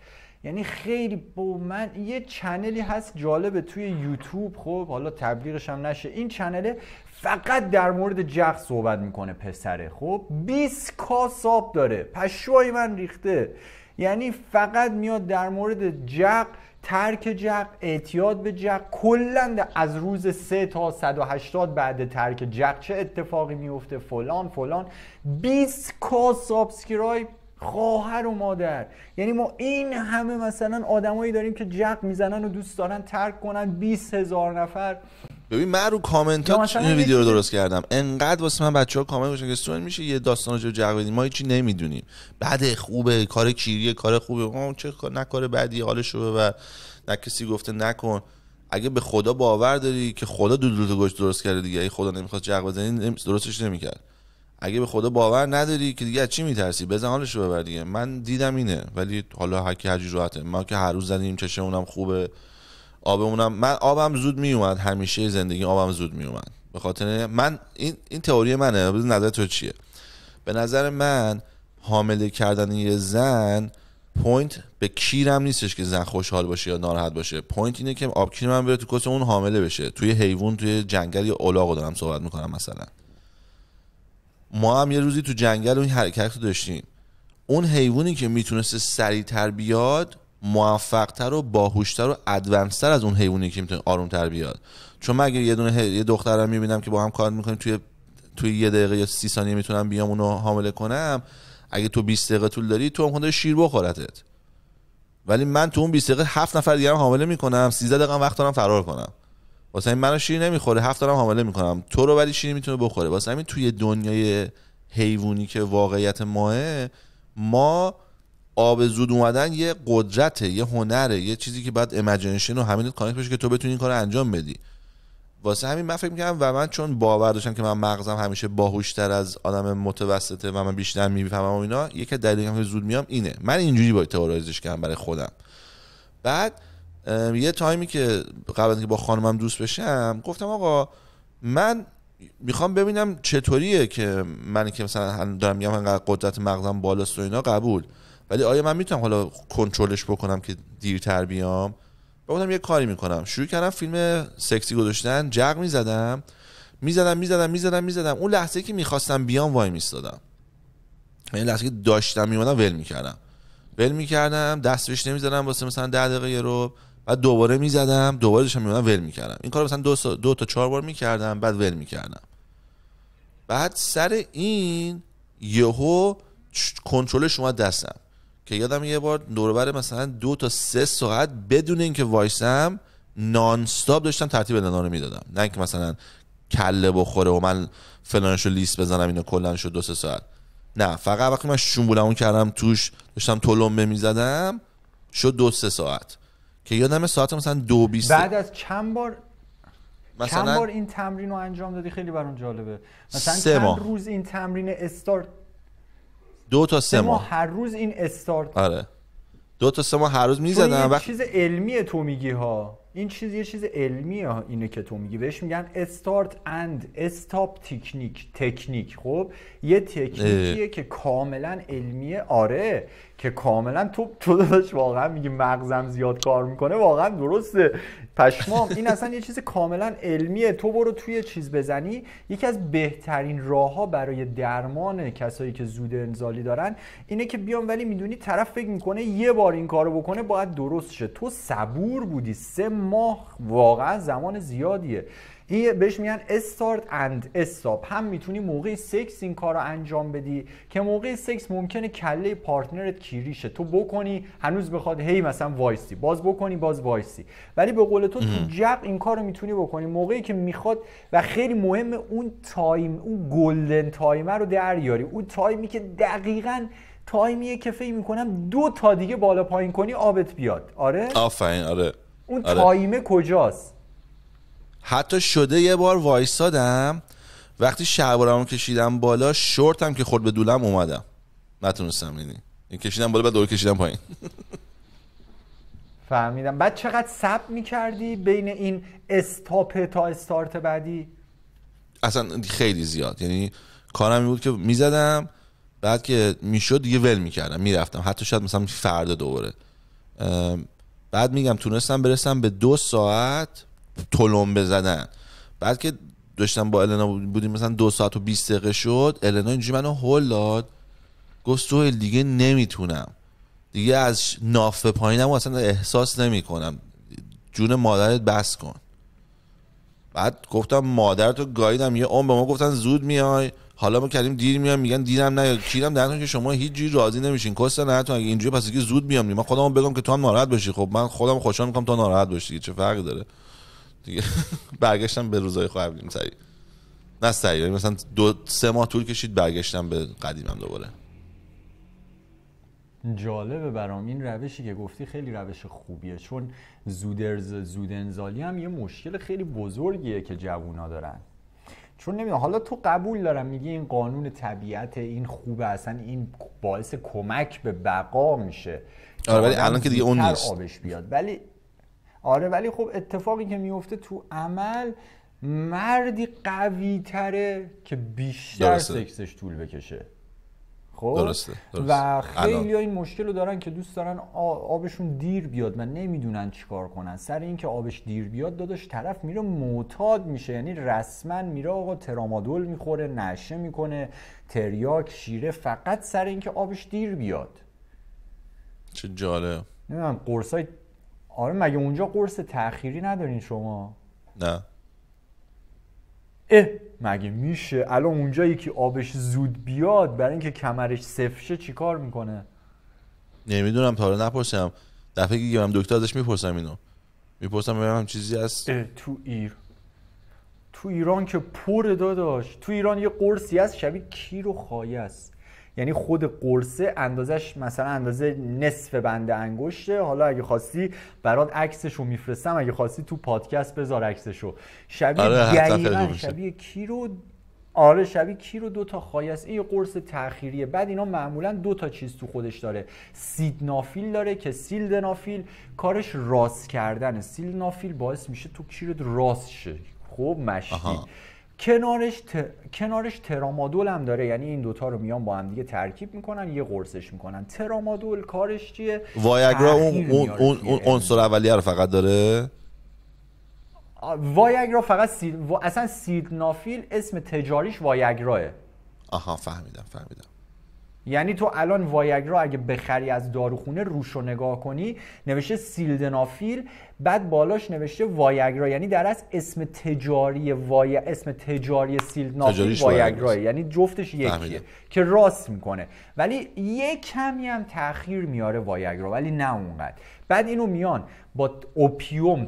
یعنی خیلی با من یه چنلی هست جالبه توی یوتیوب خب حالا تبلیغش هم نشه این چنله فقط در مورد جق صحبت میکنه پسره خب 20 کا ساب داره پشوای من ریخته یعنی فقط میاد در مورد جق ترک جق اعتیاد به جق کلا از روز 3 تا 180 بعد ترک جق چه اتفاقی میفته فلان فلان 20 کا سابسکرایب خواهر و مادر یعنی ما این همه مثلا آدمایی داریم که جق میزنن و دوست دارن ترک کنن 20 هزار نفر ببین من رو کامنت ها این ویدیو رو درست کردم انقدر واسه من بچه ها کامنت باشن که سوال میشه یه داستان رو جق بدیم ما هیچی نمیدونیم بعد خوبه کار کیریه کار خوبه ما چه نه کار بعدی حالش رو ببر نه کسی گفته نکن اگه به خدا باور داری که خدا دو گوش درست کرده دیگه اگه خدا نمیخواد جق بزنی درستش نمیکرد اگه به خدا باور نداری که دیگه از چی میترسی بزن حالش رو ببر دیگه من دیدم اینه ولی حالا هرکی هرجی راحته ما که هر روز زدیم چشه اونم خوبه آبمونم من آبم زود میومد همیشه زندگی آبم زود میومد به خاطر من این این تئوری منه نظر تو چیه به نظر من حامله کردن یه زن پوینت به کیرم نیستش که زن خوشحال باشه یا ناراحت باشه پوینت اینه که آب من بره تو کس اون حامله بشه توی حیوان توی جنگل یا الاغو دارم صحبت میکنم مثلا ما هم یه روزی تو جنگل اون حرکت رو داشتیم اون حیوانی که میتونست سریعتر بیاد موفقتر و باهوشتر و تر از اون حیوانی که میتونه آرومتر بیاد چون من اگه یه دونه یه دخترم میبینم که با هم کار میکنیم توی توی یه دقیقه یا سی ثانیه میتونم بیام اونو حامله کنم اگه تو 20 دقیقه طول داری تو هم شیر بخورتت ولی من تو اون 20 دقیقه هفت نفر دیگه حامله میکنم 13 دقیقه وقت دارم فرار کنم واسه این منو شیر نمیخوره هفت دارم حامله میکنم تو رو ولی شیر میتونه بخوره واسه همین توی دنیای حیوانی که واقعیت ماه ما آب زود اومدن یه قدرته یه هنره یه چیزی که بعد ایمیجینیشن و همینت کانکت بشه که تو بتونی این کار انجام بدی واسه همین من فکر میکنم و من چون باور داشتم که من مغزم همیشه باهوشتر از آدم متوسطه و من بیشتر میفهمم و اینا یکی دلیلی که زود میام اینه من اینجوری با تئورایزش کردم برای خودم بعد یه تایمی که قبل که با خانمم دوست بشم گفتم آقا من میخوام ببینم چطوریه که من که مثلا دارم میگم انقدر قدرت مغزم بالاست و اینا قبول ولی آیا من میتونم حالا کنترلش بکنم که دیرتر بیام گفتم یه کاری میکنم شروع کردم فیلم سکسی گذاشتن جق میزدم میزدم میزدم میزدم میزدم اون لحظه که میخواستم بیام وای میستادم این یعنی لحظه که داشتم میومدم ول میکردم ول میکردم دستش نمیزدم واسه مثلا 10 دقیقه رو بعد دوباره میزدم دوباره داشتم میمونم ول میکردم این کار مثلا دو, تا چهار بار میکردم بعد ول میکردم بعد سر این یهو کنترلش اومد دستم که یادم یه بار دوربر مثلا دو تا سه ساعت بدون اینکه وایسم نان داشتم ترتیب نان رو میدادم نه اینکه مثلا کله بخوره و من فلانش رو لیست بزنم اینو کلا شد دو سه ساعت نه فقط وقتی من شنبولمون کردم توش داشتم تلمبه میزدم شد دو سه ساعت که یادم ساعت مثلا دو بیست بعد از چند بار مثلا چند بار این تمرین رو انجام دادی خیلی برام جالبه مثلا سه چند روز این تمرین استارت دو تا سه, ماه. هر روز این استارت آره دو تا سه ماه هر روز میزدم وقت... چیز علمی تو میگی ها این چیز یه چیز علمیه اینه که تو میگی بهش میگن استارت اند استاپ تکنیک تکنیک خب یه تکنیکیه که کاملا علمیه آره که کاملا تو تو داداش واقعا میگی مغزم زیاد کار میکنه واقعا درسته پشمام این اصلا یه چیز کاملا علمیه تو برو توی چیز بزنی یکی از بهترین راه ها برای درمان کسایی که زود انزالی دارن اینه که بیام ولی میدونی طرف فکر میکنه یه بار این کارو بکنه باید درست شه تو صبور بودی سه ماه واقعا زمان زیادیه این بهش میگن استارت اند استاپ هم میتونی موقع سکس این کار رو انجام بدی که موقع سکس ممکنه کله پارتنرت کیریشه تو بکنی هنوز بخواد هی مثلا وایسی باز بکنی باز وایسی ولی به قول تو تو جق این کار رو میتونی بکنی موقعی که میخواد و خیلی مهم اون تایم اون گلدن تایمه رو دریاری اون تایمی که دقیقا تایمیه که فکر میکنم دو تا دیگه بالا پایین کنی آبت بیاد آره آفرین آره اون آره. تایمه کجاست حتی شده یه بار وایسادم وقتی شلوارمو کشیدم بالا شورتم که خورد به دولم اومدم نتونستم یعنی کشیدم بالا بعد دور کشیدم پایین فهمیدم بعد چقدر سب میکردی بین این استاپ تا استارت بعدی اصلا خیلی زیاد یعنی کارم این بود که میزدم بعد که میشد دیگه ول میکردم میرفتم حتی شاید مثلا فردا دوباره بعد میگم تونستم برسم به دو ساعت تلم بزنن بعد که داشتم با النا بودیم مثلا دو ساعت و 20 دقیقه شد النا اینجوری منو هول داد گفت تو دیگه نمیتونم دیگه از ناف پایینم اصلا احساس نمیکنم جون مادرت بس کن بعد گفتم مادرتو گایدم یه اون به ما گفتن زود میای حالا ما کردیم دیر میام میگن دیرم نه کیرم در که شما هیچ جوری راضی نمیشین کوسه نه تو اگه اینجوری پس که زود میام من خودمو بگم که تو هم ناراحت بشی خب من خودم خوشحال میکنم تو ناراحت بشی چه فرقی داره دیگه برگشتم به روزای قبلیم سریع نه سریع یعنی مثلا دو سه ماه طول کشید برگشتم به قدیمم دوباره جالبه برام این روشی که گفتی خیلی روش خوبیه چون زودرز زودنزالی هم یه مشکل خیلی بزرگیه که جوونا دارن چون نمیدونم حالا تو قبول دارم میگی این قانون طبیعت این خوبه اصلا این باعث کمک به بقا میشه آره ولی الان که دیگه اون نیست آبش بیاد ولی آره ولی خب اتفاقی که میفته تو عمل مردی قوی تره که بیشتر درسته. سکسش طول بکشه خب و خیلی این مشکل رو دارن که دوست دارن آبشون دیر بیاد و نمیدونن چیکار کنن سر اینکه آبش دیر بیاد داداش طرف میره معتاد میشه یعنی رسما میره آقا ترامادول میخوره نشه میکنه تریاک شیره فقط سر اینکه آبش دیر بیاد چه جالب نمیدونم قرصای آره مگه اونجا قرص تأخیری ندارین شما نه اه مگه میشه الان اونجا یکی آبش زود بیاد برای اینکه کمرش سفشه چیکار میکنه نمیدونم تا نپرسم دفعه که گیرم دکتر ازش میپرسم اینو میپرسم ببینم چیزی هست تو ایر تو ایران که پر داداش تو ایران یه قرصی هست شبیه کیر و است یعنی خود قرصه اندازش مثلا اندازه نصف بند انگشته حالا اگه خواستی برات عکسش رو میفرستم اگه خواستی تو پادکست بذار عکسشو شبیه آره شبیه کی رو آره شبیه کی دو تا خایس این قرص تأخیریه بعد اینا معمولا دو تا چیز تو خودش داره سیدنافیل داره که سیلدنافیل کارش راست کردنه سیلدنافیل باعث میشه تو کیرت راست شه خب مشکی کنارش, ت... کنارش ترامادول هم داره یعنی این دوتا رو میان با هم دیگه ترکیب میکنن یه قرصش میکنن ترامادول کارش چیه وایگرا اون اون اون عنصر اولیه رو فقط داره وایگرا فقط سید... و... اصلا سیدنافیل اسم تجاریش وایگراه آها فهمیدم فهمیدم یعنی تو الان وایگرا اگه بخری از داروخونه روش رو نگاه کنی نوشته سیلدنافیل بعد بالاش نوشته وایگرا یعنی در از اسم تجاری وای... اسم تجاری وایگرا یعنی جفتش یکیه که راست میکنه ولی یه کمی هم تاخیر میاره وایگرا ولی نه اونقدر بعد اینو میان با اوپیوم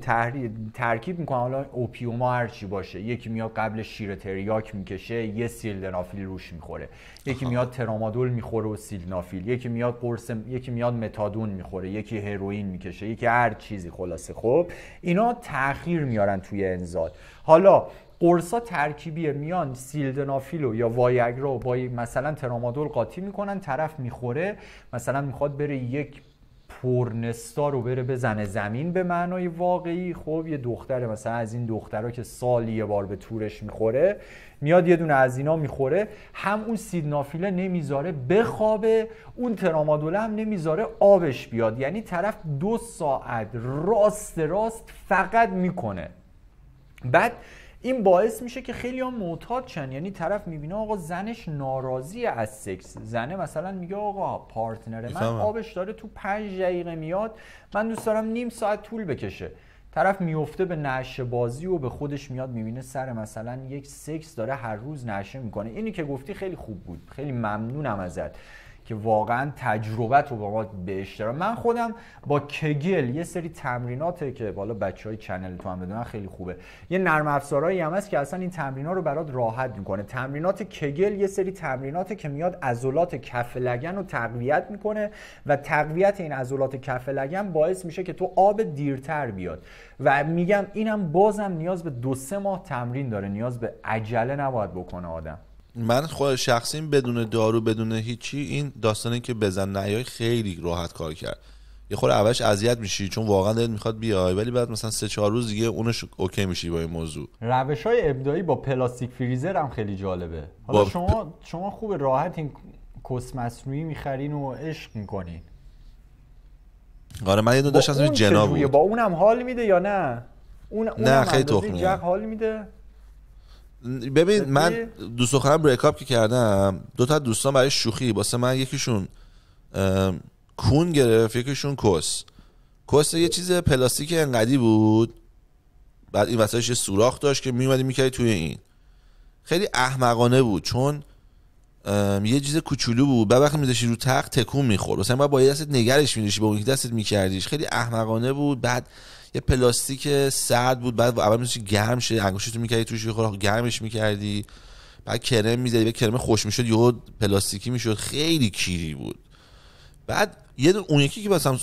ترکیب میکنه حالا اوپیوم ها هر چی باشه یکی میاد قبل شیر تریاک میکشه یه سیلدنافیل روش میخوره یکی میاد ترامادول میخوره و سیلنافیل یکی میاد قرص یکی میاد متادون میخوره یکی هروئین میکشه یکی هر چیزی خلاصه خب اینا تاخیر میارن توی انزال حالا قرصا ترکیبی میان سیلدنافیلو یا وایگرا با مثلا ترامادول قاطی میکنن طرف میخوره مثلا میخواد بره یک پرنستا رو بره بزنه زمین به معنای واقعی خب یه دختر مثلا از این دخترها که سال یه بار به تورش میخوره میاد یه دونه از اینا میخوره هم اون سیدنافیله نمیذاره بخوابه اون ترامادوله هم نمیذاره آبش بیاد یعنی طرف دو ساعت راست راست فقط میکنه بعد این باعث میشه که خیلی هم معتاد چند یعنی طرف میبینه آقا زنش ناراضی از سکس زنه مثلا میگه آقا پارتنر من آبش داره تو پنج دقیقه میاد من دوست دارم نیم ساعت طول بکشه طرف میفته به نشه بازی و به خودش میاد میبینه سر مثلا یک سکس داره هر روز نشه میکنه اینی که گفتی خیلی خوب بود خیلی ممنونم ازت که واقعا تجربت رو با به اشتراک من خودم با کگل یه سری تمریناته که بالا بچه های چنل تو هم بدونن خیلی خوبه یه نرم افزارهایی هم هست که اصلا این تمرینا رو برات راحت میکنه تمرینات کگل یه سری تمریناته که میاد عضلات کف لگن رو تقویت میکنه و تقویت این عضلات کف لگن باعث میشه که تو آب دیرتر بیاد و میگم اینم بازم نیاز به دو سه ماه تمرین داره نیاز به عجله نباید بکنه آدم من خود شخصیم بدون دارو بدون هیچی این داستانی که بزن نیای خیلی راحت کار کرد یه خور اولش اذیت میشی چون واقعا دلت میخواد بیای ولی بعد مثلا سه چهار روز دیگه اونش اوکی میشی با این موضوع روش های ابداعی با پلاستیک فریزر هم خیلی جالبه حالا شما شما خوب راحت این کس مصنوعی میخرین و عشق میکنین آره من یه دو داشتم جناب بود با اونم حال میده یا نه اون نه خیلی تخمیه حال میده ببین من دو سخنم بریک که کردم دو تا دوستان برای شوخی واسه من یکیشون کون گرفت یکیشون کس کس یه چیز پلاستیک انقدی بود بعد این وسایش یه سوراخ داشت که میومدی میکردی توی این خیلی احمقانه بود چون یه چیز کوچولو بود بعد وقتی میذاشی رو تخت تکون میخورد مثلا با یه دستت نگرش میداشی با اون دستت میکردیش خیلی احمقانه بود بعد یه پلاستیک سرد بود بعد اول میشه گرم شه انگشتت میکردی توش یه گرمش میکردی بعد کرم میزدی به کرم خوش میشد یهو پلاستیکی میشد خیلی کیری بود بعد یه دون اون یکی که مثلا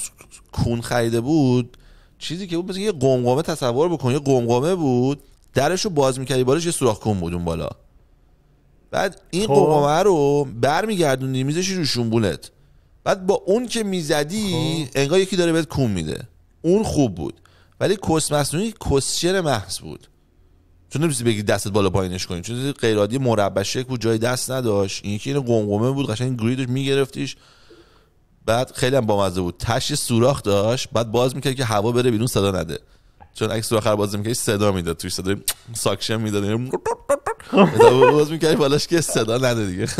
کون خریده بود چیزی که بود مثل یه قمقمه تصور بکن یه قمقمه بود درش رو باز میکردی بالاش یه سوراخ کن بود اون بالا بعد این قمقمه خب. رو برمیگردوندی میزشی رو شونبولت بعد با اون که میزدی خب. انگار یکی داره بهت کون میده اون خوب بود ولی کس مصنوعی کسچر محض بود چون نمیسی بگی دستت بالا پایینش کنی چون غیر عادی مربع بود جای دست نداشت این که این قمقمه بود قشنگ گریدش میگرفتیش بعد خیلی هم بامزه بود تش سوراخ داشت بعد باز میکرد که هوا بره بیرون صدا نده چون اگه سوراخ رو باز میکردی صدا میداد توی صدا ساکشن میداد یعنی باز میکردی بالاش که صدا نده دیگه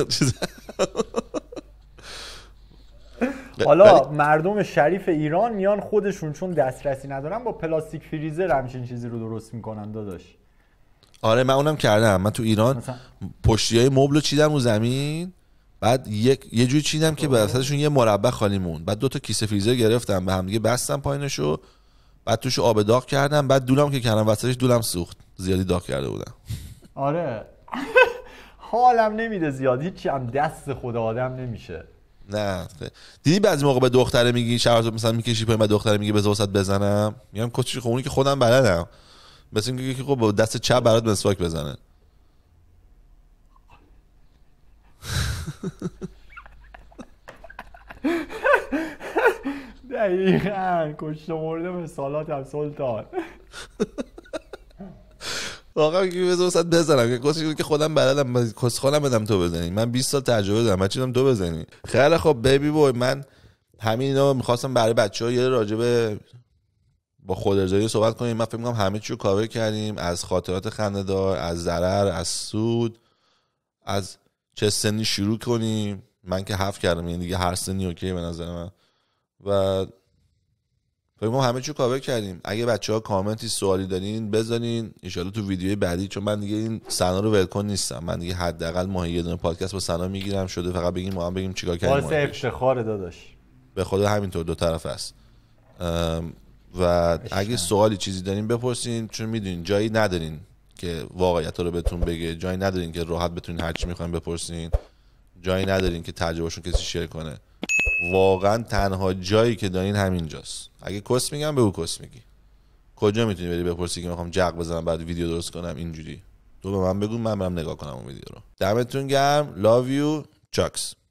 حالا مردم شریف ایران میان خودشون چون دسترسی ندارن با پلاستیک فریزر همچین چیزی رو درست میکنن داداش آره من اونم کردم من تو ایران مثلا... پشتی های مبل چیدم رو زمین بعد یک یه جوری چیدم که وسطشون یه مربع خالی مون بعد دو تا کیسه فریزر گرفتم به همدیگه بستم پایینشو بعد توش آب داغ کردم بعد دولم که کردم وسطش دولم سوخت زیادی داغ کرده بودم آره حالم نمیده زیادی هیچی هم دست خود آدم نمیشه نه دیدی بعضی موقع به دختره میگی شرط مثلا میکشی پایین به دختره میگی بذار وسط بزنم میگم کوچیک خب اونی که خودم بلدم مثل اینکه خب با دست چپ برات مسواک بزنه دقیقا کشت به سالات هم سلطان واقعا یه بذار وسط بزنم که که خودم بلدم کس بدم تو بزنی من 20 سال تجربه دارم من چیدم تو بزنی خیلی خب بیبی بوی من همین رو میخواستم برای بچه ها یه راجبه با خودارضایی صحبت کنیم من فکر میکنم همه چی رو کاور کردیم از خاطرات دار از ضرر از سود از چه سنی شروع کنیم من که هفت کردم یعنی دیگه هر سنی اوکی به نظر من و فکر خب ما همه چی کاور کردیم اگه بچه ها کامنتی سوالی دارین بزنین ان تو ویدیوی بعدی چون من دیگه این سنا رو ولکن نیستم من دیگه حداقل ماهی یه دونه پادکست با سنا میگیرم شده فقط بگیم ما هم بگیم چیکار کردیم واسه افتخار داداش به خدا همینطور دو طرف است و اگه سوالی چیزی دارین بپرسین چون میدونین جایی ندارین که واقعیت رو بهتون بگه جایی ندارین که راحت بتونین هرچی میخواین بپرسین جایی ندارین که تجربهشون کسی شیر کنه واقعا تنها جایی که دارین همینجاست اگه کس میگم به او کس میگی کجا میتونی بری بپرسی که میخوام جق بزنم بعد ویدیو درست کنم اینجوری تو به من بگو من برم نگاه کنم اون ویدیو رو دمتون گرم Love یو چاکس